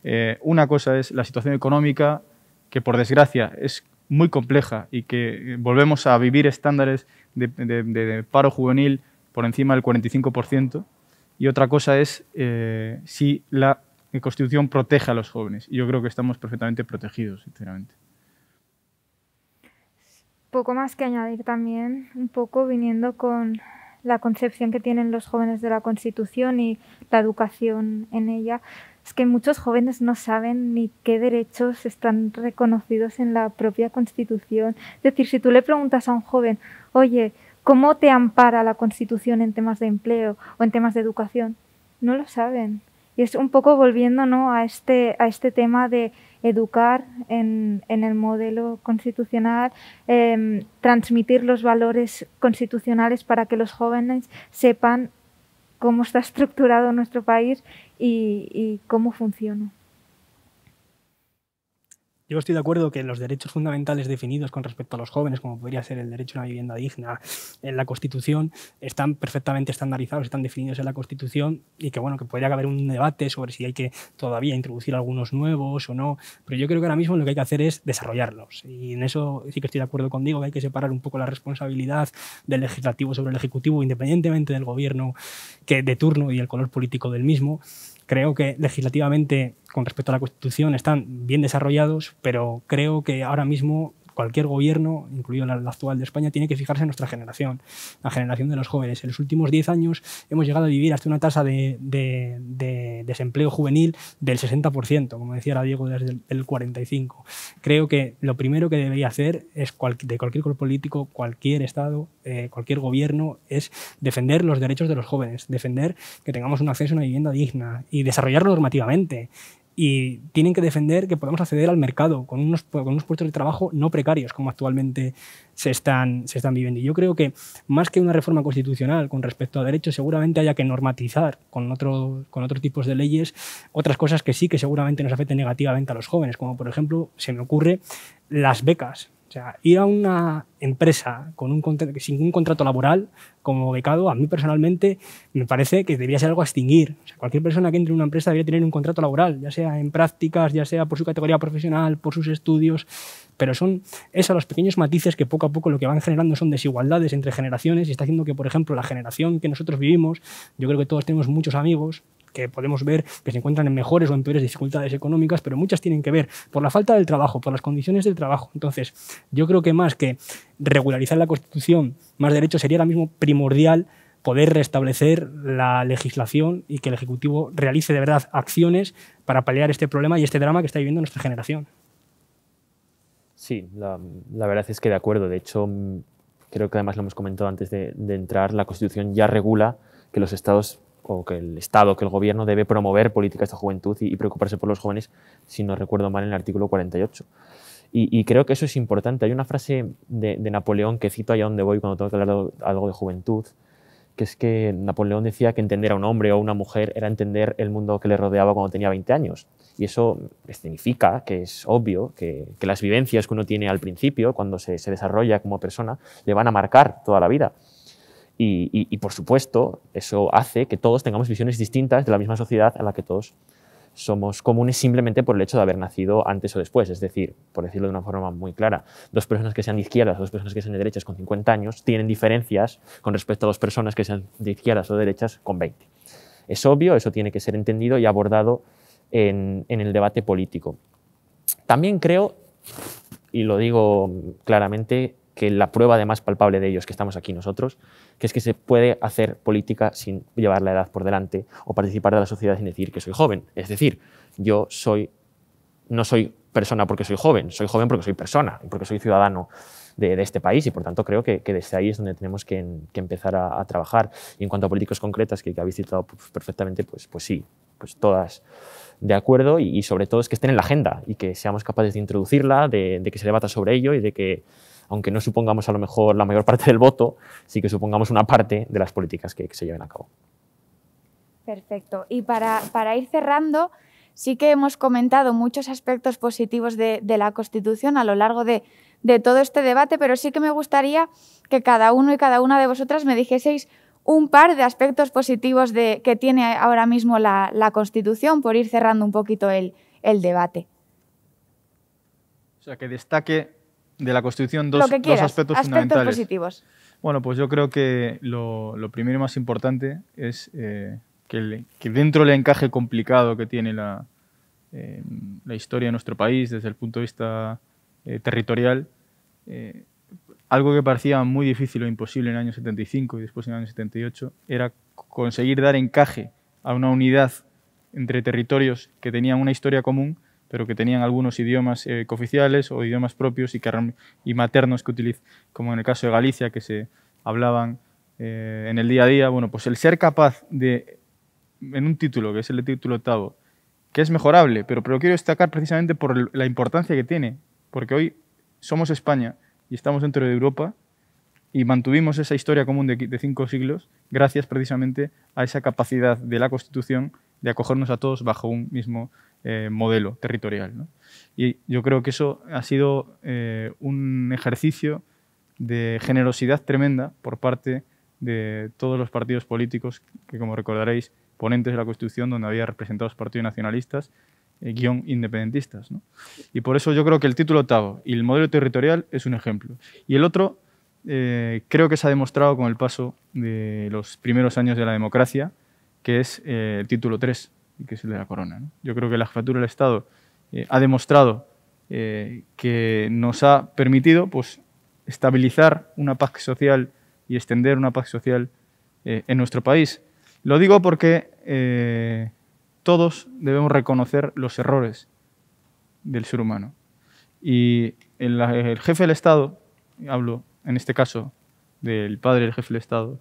Speaker 2: eh, una cosa es la situación económica, que por desgracia es muy compleja y que volvemos a vivir estándares de, paro juvenil por encima del 45%, y otra cosa es si la Constitución proteja a los jóvenes. Y yo creo que estamos perfectamente protegidos, sinceramente.
Speaker 3: Poco más que añadir también, un poco viniendo con la concepción que tienen los jóvenes de la Constitución y la educación en ella, es que muchos jóvenes no saben ni qué derechos están reconocidos en la propia Constitución. Es decir, si tú le preguntas a un joven, oye, ¿cómo te ampara la Constitución en temas de empleo o en temas de educación? No lo saben. Y es un poco volviendo a, este, a este tema de educar en, el modelo constitucional, em, transmitir los valores constitucionales para que los jóvenes sepan cómo está estructurado nuestro país y, y cómo funciona.
Speaker 4: Yo estoy de acuerdo que los derechos fundamentales definidos con respecto a los jóvenes, como podría ser el derecho a una vivienda digna en la Constitución, están perfectamente estandarizados, están definidos en la Constitución y que bueno, que podría haber un debate sobre si hay que todavía introducir algunos nuevos o no, pero yo creo que ahora mismo lo que hay que hacer es desarrollarlos y en eso sí que estoy de acuerdo contigo, que hay que separar un poco la responsabilidad del legislativo sobre el ejecutivo, independientemente del gobierno que de turno y el color político del mismo Creo que legislativamente, con respecto a la Constitución, están bien desarrollados, pero creo que ahora mismo cualquier gobierno, incluido el actual de España, tiene que fijarse en nuestra generación, la generación de los jóvenes. En los últimos 10 años hemos llegado a vivir hasta una tasa de, desempleo juvenil del 60%, como decía la Diego, desde el 45%. Creo que lo primero que debería hacer es de cualquier grupo político, cualquier Estado, eh, cualquier gobierno, es defender los derechos de los jóvenes, defender que tengamos un acceso a una vivienda digna y desarrollarlo normativamente y tienen que defender que podamos acceder al mercado con unos, unos puestos de trabajo no precarios como actualmente se están, se están viviendo. Y yo creo que más que una reforma constitucional con respecto a derechos, seguramente haya que normatizar con, otro, con otros tipos de leyes otras cosas que sí que seguramente nos afecten negativamente a los jóvenes, como por ejemplo se me ocurre las becas o sea, ir a una empresa sin un contrato laboral como becado, a mí personalmente me parece que debería ser algo a extinguir. O sea, cualquier persona que entre en una empresa debería tener un contrato laboral, ya sea en prácticas, ya sea por su categoría profesional, por sus estudios. Pero son esos los pequeños matices que poco a poco lo que van generando son desigualdades entre generaciones y está haciendo que, por ejemplo, la generación que nosotros vivimos, yo creo que todos tenemos muchos amigos, que podemos ver que se encuentran en mejores o en peores dificultades económicas, pero muchas tienen que ver por la falta del trabajo, por las condiciones del trabajo. Entonces, yo creo que más que regularizar la Constitución, más derecho sería ahora mismo primordial poder restablecer la legislación y que el Ejecutivo realice de verdad acciones para paliar este problema y este drama que está viviendo nuestra generación.
Speaker 5: Sí, la, verdad es que de acuerdo. De hecho, mm, creo que además lo hemos comentado antes de entrar, la Constitución ya regula que los estados o que el Estado, que el gobierno debe promover políticas de juventud y, preocuparse por los jóvenes, si no recuerdo mal, en el artículo 48. Y, creo que eso es importante. Hay una frase de, Napoleón que cito allá donde voy cuando tengo que hablar algo de juventud, que es que Napoleón decía que entender a un hombre o a una mujer era entender el mundo que le rodeaba cuando tenía 20 años. Y eso significa que es obvio que, las vivencias que uno tiene al principio, cuando se desarrolla como persona, le van a marcar toda la vida. Y, por supuesto, eso hace que todos tengamos visiones distintas de la misma sociedad a la que todos somos comunes simplemente por el hecho de haber nacido antes o después. Es decir, por decirlo de una forma muy clara, dos personas que sean de izquierdas o dos personas que sean de derechas con 50 años tienen diferencias con respecto a dos personas que sean de izquierdas o de derechas con 20. Es obvio, eso tiene que ser entendido y abordado en el debate político. También creo, y lo digo claramente, que la prueba de más palpable de ellos, que estamos aquí nosotros, que es que se puede hacer política sin llevar la edad por delante o participar de la sociedad sin decir que soy joven. Es decir, yo soy, no soy persona porque soy joven, soy joven porque soy persona, porque soy ciudadano. De, este país y por tanto creo que, desde ahí es donde tenemos que, empezar a, trabajar. Y en cuanto a políticas concretas que, habéis citado pues, perfectamente, pues, pues sí, pues todas de acuerdo y, sobre todo es que estén en la agenda y que seamos capaces de introducirla, de, de que se debata sobre ello y de que aunque no supongamos a lo mejor la mayor parte del voto, sí que supongamos una parte de las políticas
Speaker 1: que, se lleven a cabo. Perfecto. Y para, para ir cerrando, sí que hemos comentado muchos aspectos positivos de, la Constitución a lo largo de, todo este debate, pero sí que me gustaría que cada uno y cada una de vosotras me dijeseis un par de aspectos positivos de, que tiene ahora mismo la, Constitución por ir cerrando un poquito el, el debate.
Speaker 2: O sea, que destaque de la Constitución dos, aspectos, fundamentales. positivos. Bueno, pues yo creo que lo, primero y más importante es eh, que, dentro del encaje complicado que tiene la, eh, la, historia de nuestro país desde el punto de vista eh, territorial, algo que parecía muy difícil o imposible en el año 75 y después en el año 78 era conseguir dar encaje a una unidad entre territorios que tenían una historia común pero que tenían algunos idiomas eh, cooficiales o idiomas propios y, maternos que utiliz como en el caso de Galicia, que se hablaban eh, en el día a día. Bueno, pues el ser capaz de, en un título, que es el título octavo, que es mejorable, pero, pero quiero destacar precisamente por la importancia que tiene, porque hoy somos España y estamos dentro de Europa y mantuvimos esa historia común de, de cinco siglos gracias precisamente a esa capacidad de la Constitución de acogernos a todos bajo un mismo eh, modelo territorial. Y yo creo que eso ha sido eh, un ejercicio de generosidad tremenda por parte de todos los partidos políticos que, como recordaréis, ponentes de la Constitución donde había representados partidos nacionalistas, eh, guión independentistas. Y por eso yo creo que el título octavo y el modelo territorial es un ejemplo. Y el otro creo que se ha demostrado con el paso de los primeros años de la democracia, que es el título 3, y que es el de la corona. Yo creo que la jefatura del Estado eh, ha demostrado eh, que nos ha permitido pues, estabilizar una paz social y extender una paz social eh, en nuestro país. Lo digo porque todos debemos reconocer los errores del ser humano. Y el, jefe del Estado, hablo en este caso del padre del jefe del Estado,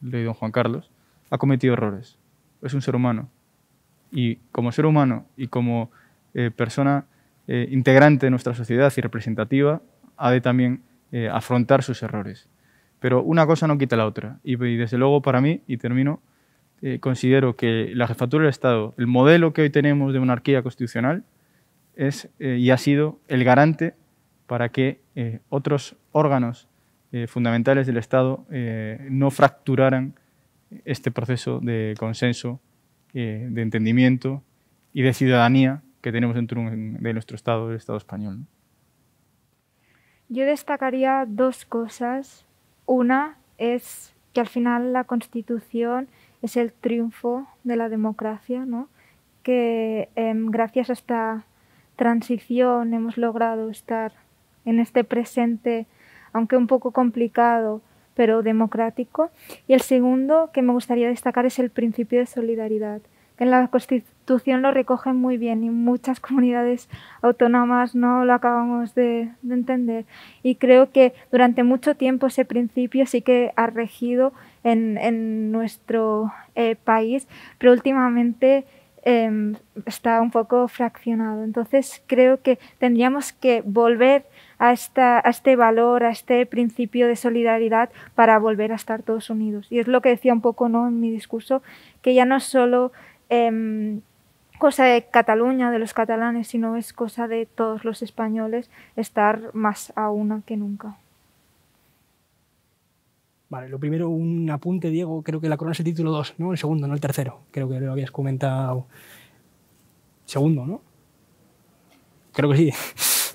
Speaker 2: de don Juan Carlos, ha cometido errores. Es un ser humano, y como ser humano y como eh, persona eh, integrante de nuestra sociedad y representativa, ha de también eh, afrontar sus errores. Pero una cosa no quita la otra. Y, y desde luego para mí, y termino, considero que la jefatura del Estado, el modelo que hoy tenemos de monarquía constitucional, es y ha sido el garante para que otros órganos fundamentales del Estado no fracturaran este proceso de consenso eh, de entendimiento y de ciudadanía que tenemos dentro de nuestro Estado, el Estado español.
Speaker 3: Yo destacaría dos cosas. Una es que al final la Constitución es el triunfo de la democracia, ¿no? que em, gracias a esta transición hemos logrado estar en este presente, aunque un poco complicado, pero democrático. Y el segundo que me gustaría destacar es el principio de solidaridad, que en la Constitución lo recogen muy bien y muchas comunidades autónomas no lo acabamos de, entender. Y creo que durante mucho tiempo ese principio sí que ha regido en, en nuestro eh, país, pero últimamente em, está un poco fraccionado. Entonces creo que tendríamos que volver a, este valor, a este principio de solidaridad para volver a estar todos unidos. Y es lo que decía un poco ¿no? en mi discurso, que ya no es solo em, cosa de Cataluña, de los catalanes, sino es cosa de todos los españoles estar más a una que nunca.
Speaker 4: Vale, lo primero, un apunte, Diego. Creo que la corona es el título 2, ¿no? El segundo, no el tercero. Creo que lo habías comentado. Segundo, ¿no? Creo que sí.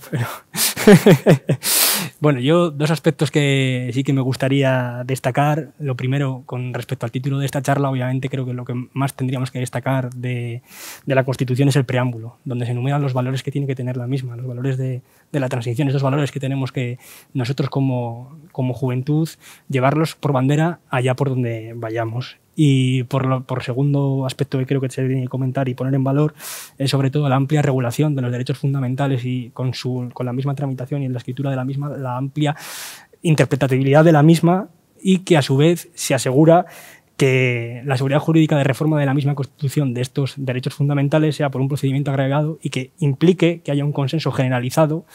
Speaker 4: bueno, yo dos aspectos que sí que me gustaría destacar. Lo primero, con respecto al título de esta charla, obviamente creo que lo que más tendríamos que destacar de, la Constitución es el preámbulo, donde se enumeran los valores que tiene que tener la misma, los valores de, la transición, esos valores que tenemos que nosotros como juventud llevarlos por bandera allá por donde vayamos. Y por, segundo aspecto que creo que se tiene que comentar y poner en valor es sobre todo la amplia regulación de los derechos fundamentales y con, la misma tramitación y en la escritura de la misma, la amplia interpretatividad de la misma y que a su vez se asegura que la seguridad jurídica de reforma de la misma Constitución de estos derechos fundamentales sea por un procedimiento agregado y que implique que haya un consenso generalizado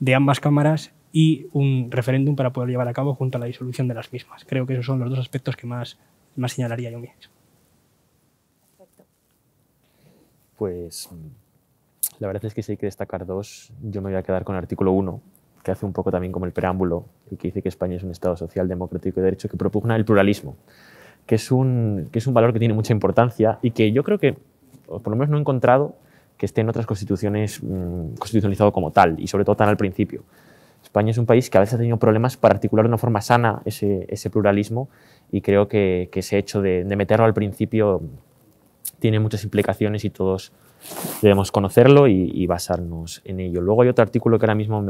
Speaker 4: de ambas cámaras y un referéndum para poder llevar a cabo junto a la disolución de las mismas. Creo que esos son los dos aspectos que más más señalaría yo mismo.
Speaker 5: Pues la verdad es que si hay que destacar dos, yo me voy a quedar con el artículo 1, que hace un poco también como el preámbulo y que dice que España es un Estado social, democrático y de derecho que propugna el pluralismo, que es, un, que es un valor que tiene mucha importancia y que yo creo que, por lo menos no he encontrado, que esté en otras constituciones mm, constitucionalizado como tal y sobre todo tan al principio. España es un país que a veces ha tenido problemas para articular de una forma sana ese, pluralismo y creo que, ese hecho de, meterlo al principio tiene muchas implicaciones y todos debemos conocerlo y, basarnos en ello. Luego hay otro artículo que ahora mismo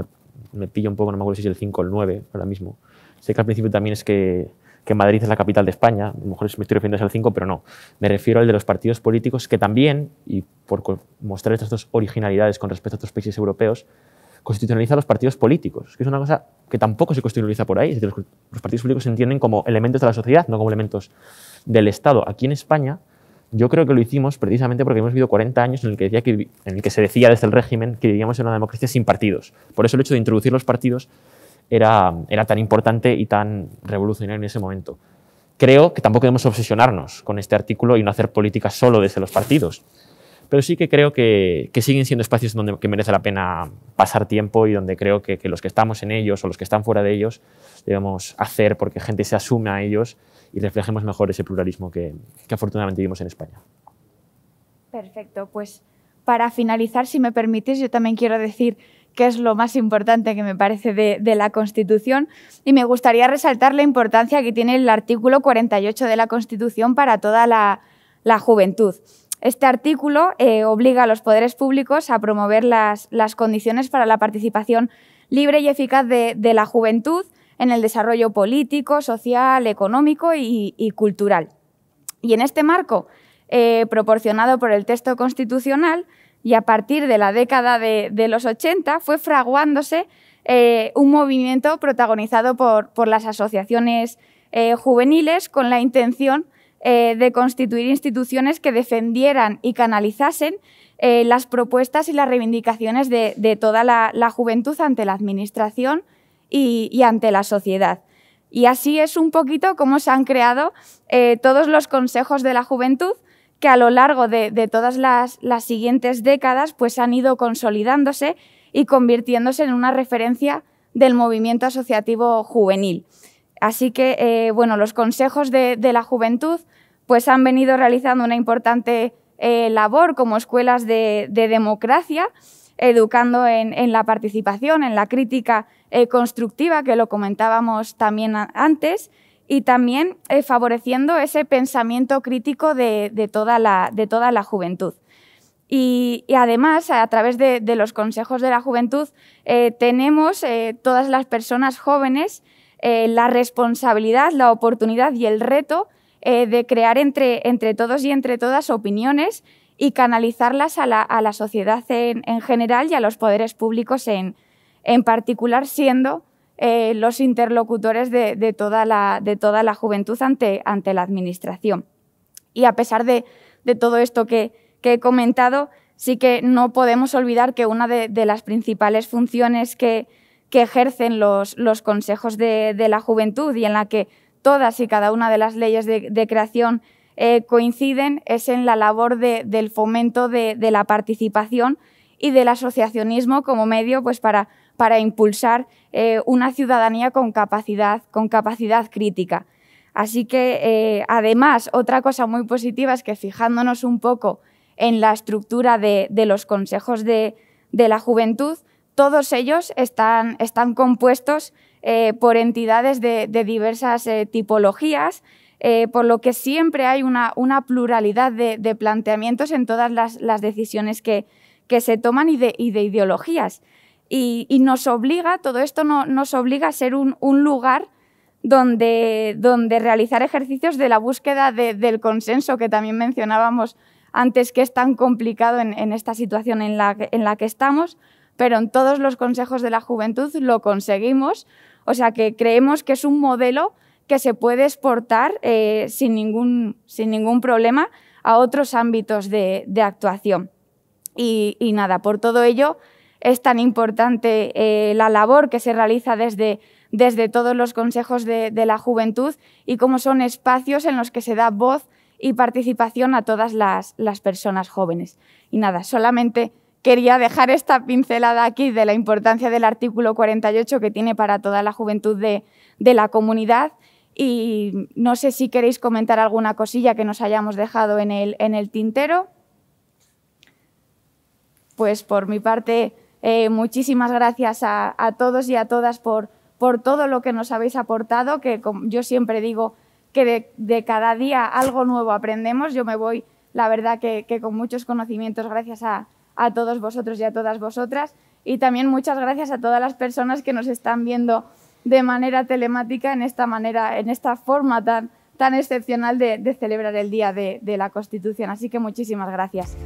Speaker 5: me, pilla un poco, no me acuerdo si es el 5 o el 9, ahora mismo. Sé que al principio también es que Madrid es la capital de España, a lo mejor me estoy refiriendo al 5, pero no, me refiero al de los partidos políticos que también, y por mostrar estas dos originalidades con respecto a otros países europeos, constitucionaliza los partidos políticos, que es una cosa que tampoco se constitucionaliza por ahí. Es decir, los, partidos políticos se entienden como elementos de la sociedad, no como elementos del Estado. Aquí en España, yo creo que lo hicimos precisamente porque hemos vivido 40 años en el que, en el que se decía desde el régimen que vivíamos en una democracia sin partidos. Por eso el hecho de introducir los partidos era, era tan importante y tan revolucionario en ese momento. Creo que tampoco debemos obsesionarnos con este artículo y no hacer política solo desde los partidos pero sí que creo que, siguen siendo espacios donde merece la pena pasar tiempo y donde creo que, los que estamos en ellos o los que están fuera de ellos debemos hacer porque gente se asume a ellos y reflejemos mejor ese pluralismo que, afortunadamente vivimos en España.
Speaker 1: Perfecto, pues para finalizar, si me permitís, yo también quiero decir qué es lo más importante que me parece de, la Constitución. Y me gustaría resaltar la importancia que tiene el artículo 48 de la Constitución para toda la juventud. Este artículo eh, obliga a los poderes públicos a promover las, condiciones para la participación libre y eficaz de, la juventud en el desarrollo político, social, económico y, cultural. Y en este marco, eh, proporcionado por el texto constitucional, y a partir de la década de, los 80 fue fraguándose eh, un movimiento protagonizado por, las asociaciones juveniles con la intención eh, de constituir instituciones que defendieran y canalizasen eh, las propuestas y las reivindicaciones de, toda la, juventud ante la Administración y, ante la sociedad. Y así es un poquito cómo se han creado eh, todos los consejos de la juventud que a lo largo de, todas las, siguientes décadas pues, han ido consolidándose y convirtiéndose en una referencia del movimiento asociativo juvenil. Así que, eh, los consejos de, la juventud pues han venido realizando una importante eh, labor como escuelas de, democracia, educando en, la participación, en la crítica eh, constructiva, que lo comentábamos también antes, y también favoreciendo ese pensamiento crítico de, toda, la, juventud. y, además, a través de, los consejos de la juventud, tenemos todas las personas jóvenes, eh, la responsabilidad, la oportunidad y el reto eh, de crear entre, entre, todos y entre todas opiniones y canalizarlas a la, sociedad en, general y a los poderes públicos en, particular, siendo eh, los interlocutores de, toda la, de, toda la, juventud ante, ante la Administración. Y a pesar de, todo esto que, he comentado, sí que no podemos olvidar que una de, las principales funciones que, que ejercen los, consejos de, la juventud y en la que todas y cada una de las leyes de, creación eh, coinciden es en la labor del fomento de, la participación y del asociacionismo como medio pues, para, para impulsar eh, una ciudadanía con capacidad, con capacidad crítica. Así que, eh, además, otra cosa muy positiva es que fijándonos un poco en la estructura de los consejos de, la juventud, todos ellos están, compuestos eh, por entidades de, diversas eh, tipologías, eh, por lo que siempre hay una, pluralidad de, planteamientos en todas las, decisiones que, se toman y de, ideologías. Y, nos obliga, todo esto nos obliga a ser un, lugar donde, realizar ejercicios de la búsqueda del consenso que también mencionábamos antes, que es tan complicado en, esta situación en la que estamos, pero en todos los consejos de la juventud lo conseguimos. O sea que creemos que es un modelo que se puede exportar eh, sin, ningún, sin ningún problema a otros ámbitos de, actuación. Y, nada, por todo ello es tan importante eh, la labor que se realiza desde, desde todos los consejos de, la juventud y cómo son espacios en los que se da voz y participación a todas las personas jóvenes. Y nada, solamente quería dejar esta pincelada aquí de la importancia del artículo 48 que tiene para toda la juventud de, la comunidad. Y no sé si queréis comentar alguna cosilla que nos hayamos dejado en el, tintero. Pues por mi parte, eh, muchísimas gracias a, todos y a todas por, todo lo que nos habéis aportado, que yo siempre digo que de, cada día algo nuevo aprendemos. Yo me voy, la verdad, que con muchos conocimientos gracias a, a todos vosotros y a todas vosotras. Y también muchas gracias a todas las personas que nos están viendo de manera telemática en esta, manera, en esta forma tan, tan excepcional de, celebrar el Día de la Constitución. Así que muchísimas gracias.